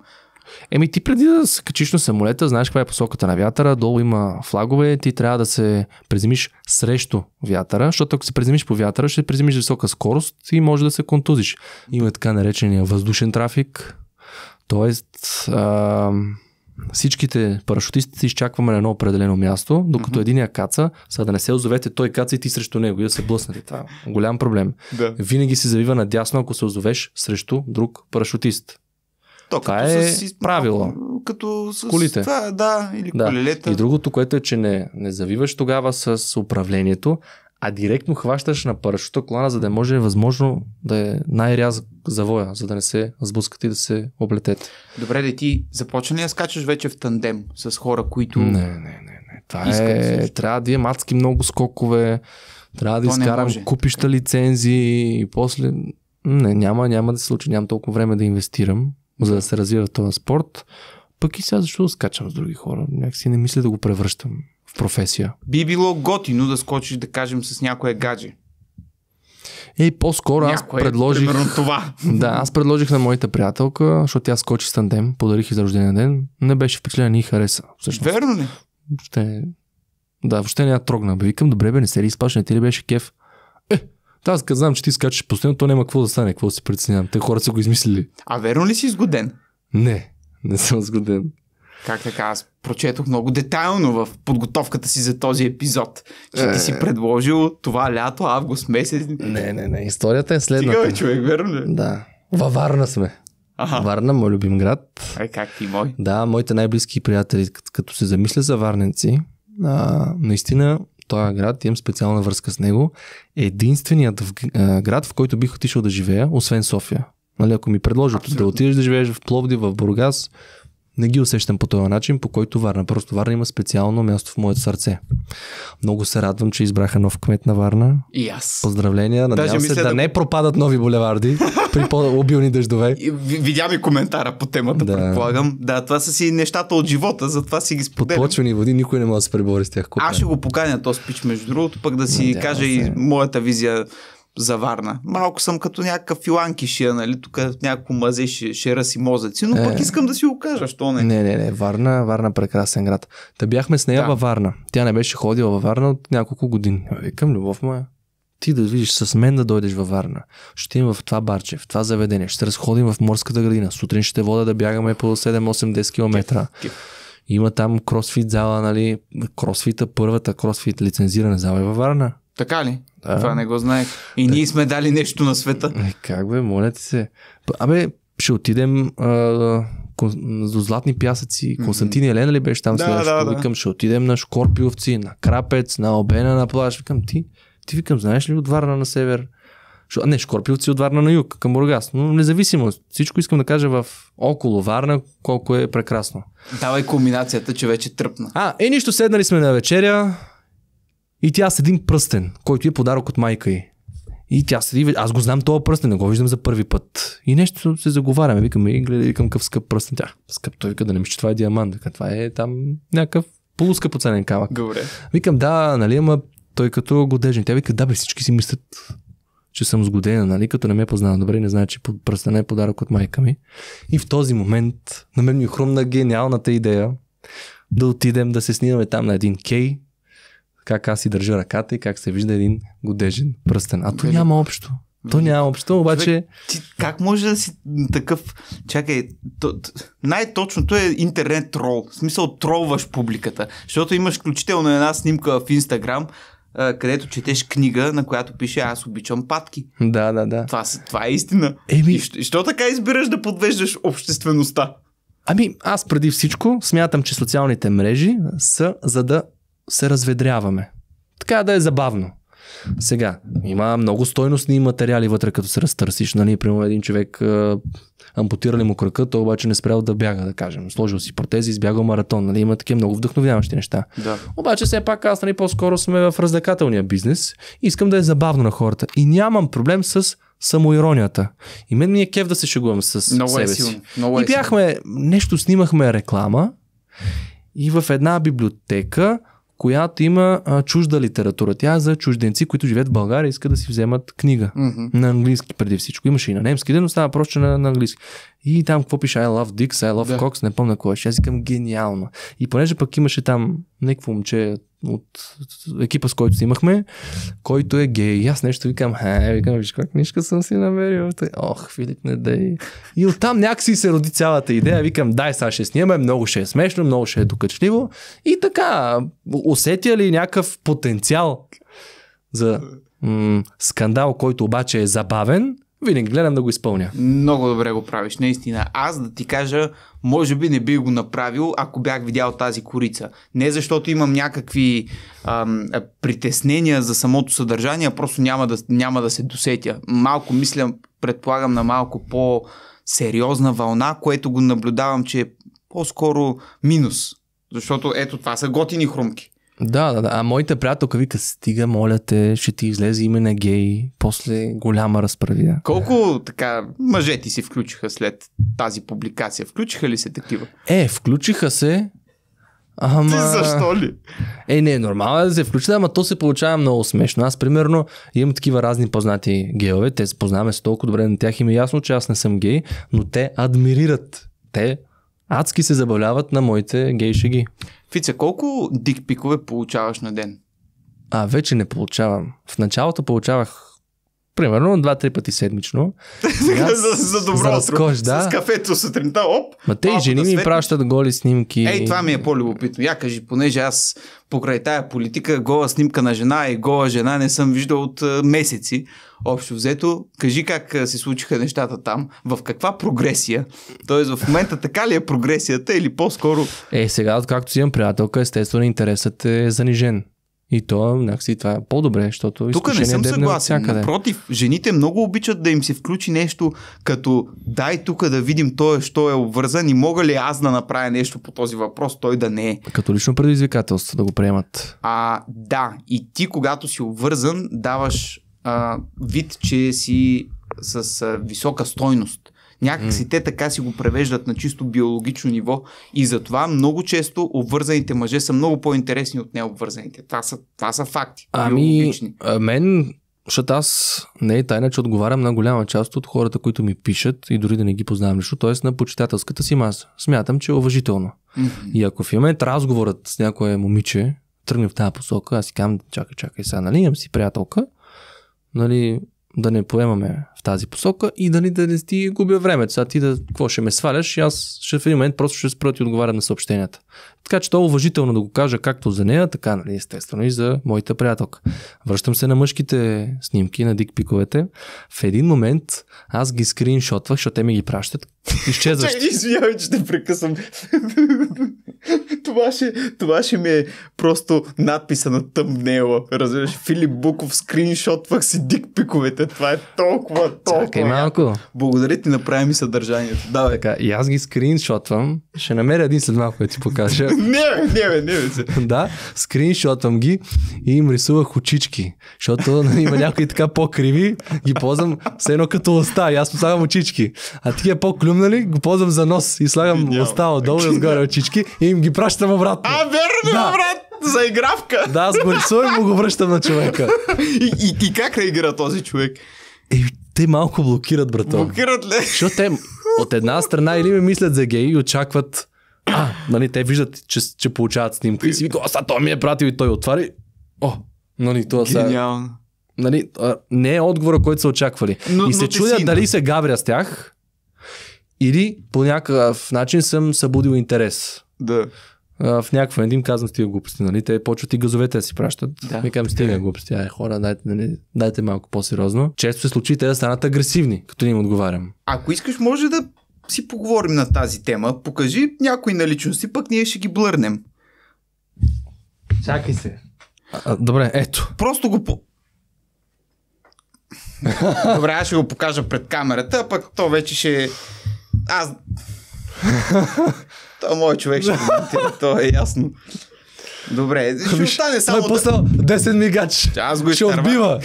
Еми ти преди да се качиш на самолета, знаеш каква е посоката на вятъра, долу има флагове, ти трябва да се приземиш срещу вятъра, защото ако се приземиш по вятъра, ще приземиш висока скорост и може да се контузиш. Има така наречения въздушен трафик, Тоест, всичките парашутисти се изчакваме на едно определено място, докато mm-hmm. единия каца, за да не се озовете, той каца и ти срещу него и да се блъснете. Това е голям проблем. Да. Винаги се завива надясно, ако се озовеш срещу друг парашутист. То, това като е с, правило. Като с колите. Това, да, или да. колелета. И другото, което е, че не, не завиваш тогава с управлението, а директно хващаш на парашута колана, за да може възможно да е най-ряз завоя, за да не се сблъскате и да се облетете. Добре, да ти започна ли да скачаш вече в тандем с хора, които... Не, не, не. не. Това е... Също. Трябва да имам адски много скокове, трябва да изкарам купища лицензии и после... Не, няма, няма да се случи, нямам толкова време да инвестирам за да се развива този спорт. Пък и сега защо да скачам с други хора? Някакси не мисля да го превръщам в професия. Би било готино да скочиш, да кажем, с някое гадже. Е, по-скоро Някое, аз предложих... Примерно това. Да, аз предложих на моята приятелка, защото тя скочи с тандем, подарих и за рождения ден. Не беше впечатлена ни хареса. Всъщност. Верно ли? Ще... Да, въобще не я трогна. Бе, викам, добре бе, не се ли изплаш, не ти ли беше кеф? Аз като знам, че ти скачаш постоянно, то няма какво да стане, какво да се преценявам. Те хората са го измислили. А верно ли си сгоден? Не, не съм сгоден. Как така? Аз прочетох много детайлно в подготовката си за този епизод, че ти си е. предложил това лято, август месец. Не, не, не. Историята е следната. Стига, човек, верно ли? Да. Във Варна сме. Варна, мой любим град. Ай, е, как ти мой? Да, моите най-близки приятели, като се замисля за варненци, а, наистина този град, имам специална връзка с него. Е единственият в, а, град, в който бих отишъл да живея, освен София. Нали, ако ми предложат Абсолютно. да отидеш да живееш в Пловди, в Бургас, не ги усещам по този начин, по който Варна. Просто Варна има специално място в моето сърце. Много се радвам, че избраха нов кмет на Варна. И аз. Поздравления. Надявам Даже се да, да не пропадат нови булеварди при по-обилни дъждове. Видя ми коментара по темата, да. предполагам. Да, това са си нещата от живота, затова си ги споделям. Подпочвени води никой не може да се пребори с тях. Купен. Аз ще го поканя този пич, между другото, пък да си Надявам кажа се. и моята визия за Варна. Малко съм като някакъв филанкишия, нали? Тук някакво мазе ще, ще раси мозъци, но е, пък искам да си го кажа, що не. Не, не, не. Варна, Варна е прекрасен град. Та бяхме с нея да. във Варна. Тя не беше ходила във Варна от няколко години. Ами, викам, любов моя, ти да видиш с мен да дойдеш във Варна. Ще им в това барче, в това заведение. Ще разходим в морската градина. Сутрин ще вода да бягаме по 7-8-10 км. Има там кросфит зала, нали? Кросфита, първата кросфит лицензирана зала е във Варна. Така ли? Да. Това не го знаех. И да. ние сме дали нещо на света. Е, как бе, моля ти се. Абе, ще отидем а, до Златни пясъци. Константин Елена ли беше там да, следващо? Да, да. Викам, ще отидем на Шкорпиовци, на Крапец, на Обена, на плаж. Викам, ти, ти викам, знаеш ли от Варна на север? А, не, Шкорпиовци от Варна на юг, към Бургас. Но независимо, всичко искам да кажа в около Варна, колко е прекрасно. Давай комбинацията, че вече тръпна. А, и нищо, седнали сме на вечеря, и тя с един пръстен, който е подарък от майка й. И тя седи, аз го знам този пръстен, не го виждам за първи път. И нещо се заговаряме, Викаме, и гледай, викам какъв скъп пръстен. Тя, скъп, той вика да не мисля, че това е диамант, вика, това е там някакъв полускъпоценен камък. Добре. Викам, да, нали, ама той като е годежен. Тя вика, да, бе, всички си мислят, че съм сгодена, нали, като не ме е познава добре, не знае, че пръстен е подарък от майка ми. И в този момент на мен ми е хрумна гениалната идея да отидем да се снимаме там на един кей, как аз си държа ръката и как се вижда един годежен пръстен. А то нали? няма общо. То нали? няма общо, обаче... Човек, ти как може да си такъв... Чакай, то, най-точното е интернет трол. В смисъл тролваш публиката. Защото имаш включително една снимка в Инстаграм, където четеш книга, на която пише аз обичам патки. Да, да, да. Това, това е истина. Еми... И, що така избираш да подвеждаш обществеността? Ами, аз преди всичко смятам, че социалните мрежи са за да се разведряваме. Така да е забавно. Сега, има много стойностни материали вътре, като се разтърсиш. Нали? Примерно един човек ампутирали му кръка, той обаче не спрял да бяга, да кажем. Сложил си протези, избягал маратон. Нали? Има такива много вдъхновяващи неща. Да. Обаче все пак аз нали, по-скоро сме в раздъкателния бизнес. Искам да е забавно на хората. И нямам проблем с самоиронията. И мен ми е Кев да се шегувам с много е себе е си. Много и е бяхме, нещо снимахме реклама и в една библиотека която има а, чужда литература. Тя е за чужденци, които живеят в България и искат да си вземат книга. Mm-hmm. На английски преди всичко. Имаше и на немски, но става просто на, на английски. И там какво пише I love Dix, I love yeah. Cox, не помня кой е. Аз викам гениално. И понеже пък имаше там някакво момче, от екипа, с който си имахме, който е гей. И аз нещо викам, е, викам, виж как книжка съм си намерил. Ох, Филип, не дай. И оттам някакси се роди цялата идея. Викам, дай, сега ще снимаме, много ще е смешно, много ще е докачливо. И така, усетя ли някакъв потенциал за м- скандал, който обаче е забавен, винаги гледам да го изпълня. Много добре го правиш, наистина. Аз да ти кажа, може би не би го направил, ако бях видял тази корица. Не защото имам някакви ам, притеснения за самото съдържание, просто няма да, няма да се досетя. Малко мисля, предполагам на малко по сериозна вълна, което го наблюдавам, че е по-скоро минус. Защото ето това са готини хрумки. Да, да, да. А моята приятелка вика, стига, моля те, ще ти излезе име на гей. После голяма разправия. Колко така мъже ти се включиха след тази публикация? Включиха ли се такива? Е, включиха се. Ама... Ти защо ли? Е, не, нормално е да се включи, ама то се получава много смешно. Аз, примерно, имам такива разни познати геове, те се познаваме с толкова добре на тях, им е ясно, че аз не съм гей, но те адмирират. Те адски се забавляват на моите гей шеги. Фица, колко дикпикове получаваш на ден? А, вече не получавам. В началото получавах примерно два-три пъти седмично. Сега, за, за добро за разкош, да. С кафето сутринта, оп. Ма те и жени да ми пращат голи снимки. Ей, това ми е по-любопитно. Я кажи, понеже аз покрай тая политика гола снимка на жена и гола жена не съм виждал от месеци. Общо взето, кажи как се случиха нещата там, в каква прогресия, Тоест в момента така ли е прогресията или по-скоро... Е, сега, откакто си имам приятелка, естествено интересът е занижен. И то някакси това е по-добре, защото Тук не съм е съгласен. Напротив, жените много обичат да им се включи нещо като дай тук да видим той, е, що е обвързан и мога ли аз да направя нещо по този въпрос, той да не е. Като лично предизвикателство да го приемат. А, да, и ти когато си обвързан даваш а, вид, че си с а, висока стойност. Някакси mm. те така си го превеждат на чисто биологично ниво и затова много често обвързаните мъже са много по-интересни от необвързаните. Това са, това са факти. Ами, а мен, защото аз не е тайна, че отговарям на голяма част от хората, които ми пишат и дори да не ги познавам лично, т.е. на почитателската си маса. Смятам, че е уважително. Mm-hmm. И ако в момент разговорът с някое момиче тръгне в тази посока, аз си казвам, чакай, чакай сега, нали, имам си приятелка, нали, да не поемаме в тази посока и да ни да не ти губя времето. Сега ти да, какво ще ме сваляш и аз ще в един момент просто ще спра ти отговаря на съобщенията. Така че то е уважително да го кажа както за нея, така нали, естествено и за моята приятелка. Връщам се на мъжките снимки, на дикпиковете. В един момент аз ги скриншотвах, защото те ми ги пращат. Изчезваш. Извинявай, че те прекъсвам. това, ще, това ще ми е просто надписа на тъмнела. Разбираш, Филип Буков скриншотвах си дикпиковете. Това е толкова, толкова. Чакай малко. Благодаря ти, направи ми съдържанието. Давай. Така, и аз ги скриншотвам. Ще намеря един след малко да ти покажа. не, не, не, не, се. да, скриншотвам ги и им рисувах очички. Защото нали, има някои така по-криви, ги ползвам все едно като уста. И аз слагам очички. А такива по-клюмнали, го ползвам за нос и слагам уста отдолу и отгоре очички и им ги пращам обратно. А, верно, да. брат! За игравка! Да, аз го рисувам и му го връщам на човека. и, и, и как реагира този човек? Е, те малко блокират, брато. Блокират ли? Защото те от една страна или ми мислят за гей и очакват а, нали, те виждат, че, че получават снимка и си вика, а той ми е пратил и той отвари. О, нали, това са... Гениално. Нали, а, не е отговора, който са очаквали. Но, и се чудят дали се гавря с тях или по някакъв начин съм събудил интерес. Да. А, в някаква един казвам стига глупости, нали? Те почват и газовете да си пращат. Да. Викам стига е. глупости, ай хора, дайте, нали, дайте малко по-сериозно. Често се случи те да станат агресивни, като им отговарям. Ако искаш, може да си поговорим на тази тема. Покажи някои наличности, пък ние ще ги блърнем. Чакай се. А, а, добре, ето. Просто го по... Добре, аз ще го покажа пред камерата, пък то вече ще... Аз Той моят човек ще коментира, то е ясно. Добре, ще ами, остане само... Той е пуснал 10 мигач. Аз го ще отбива.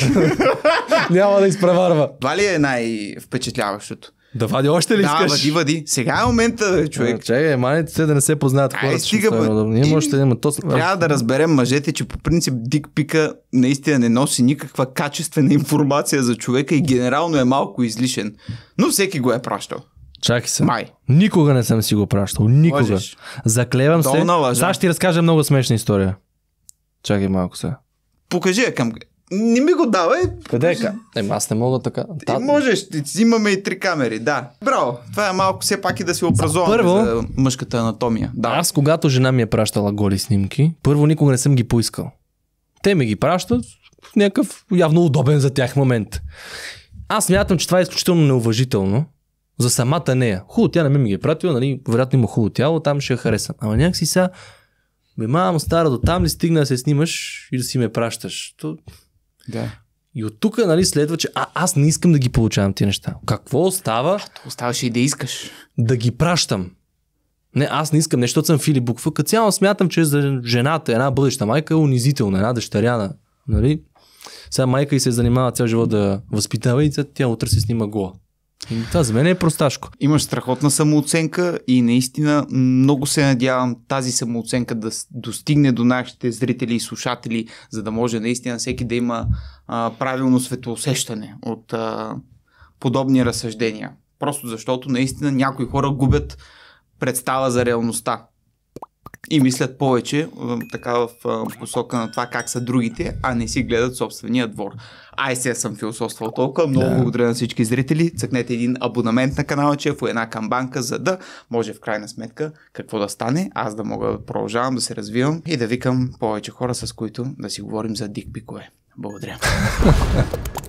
Няма да изпреварва. Това ли е най-впечатляващото? Да вади още ли да, искаш? Да, вади, вади. Сега е момента, човек. А, чакай, майните се да не се познаят хора. Ай, стига, бе. Има още има то... Трябва да разберем мъжете, че по принцип дикпика наистина не носи никаква качествена информация за човека и генерално е малко излишен. Но всеки го е пращал. Чакай се. Май. Никога не съм си го пращал. Никога. Лъжиш. Заклевам се. Сега ще ти разкажа много смешна история. Чакай малко сега. Покажи я към... Не ми го давай. Къде е? Еми, аз не мога така. Та... Ти можеш, ти имаме и три камери, да. Браво, това е малко все пак и да си образувам първо, за мъжката анатомия. Да. Аз когато жена ми е пращала голи снимки, първо никога не съм ги поискал. Те ми ги пращат в някакъв явно удобен за тях момент. Аз мятам, че това е изключително неуважително за самата нея. Хубаво, тя не ми ги е пратила, нали, вероятно има хубаво тяло, там ще я харесам. Ама някакси сега, бе, мам, стара, до там ли стигна да се снимаш и да си ме пращаш? То... Да. И от тук, нали, следва, че а, аз не искам да ги получавам тия неща. Какво остава? А, то оставаше и да искаш. Да ги пращам. Не, аз не искам нещо, съм Фили Буква. Като цяло смятам, че за жената, една бъдеща майка е унизителна, една дъщеряна. Нали? Сега майка и се занимава цял живот да възпитава и тя утре се снима гола. И това за мен е просташко. Имаш страхотна самооценка и наистина много се надявам тази самооценка да достигне до нашите зрители и слушатели, за да може наистина всеки да има а, правилно светоусещане от а, подобни разсъждения. Просто защото наистина някои хора губят представа за реалността и мислят повече така в посока на това как са другите, а не си гледат собствения двор. Ай сега съм философствал толкова. Много да. благодаря на всички зрители. Цъкнете един абонамент на канала в една камбанка, за да може в крайна сметка какво да стане, аз да мога да продължавам да се развивам и да викам повече хора, с които да си говорим за дикпикове. Благодаря.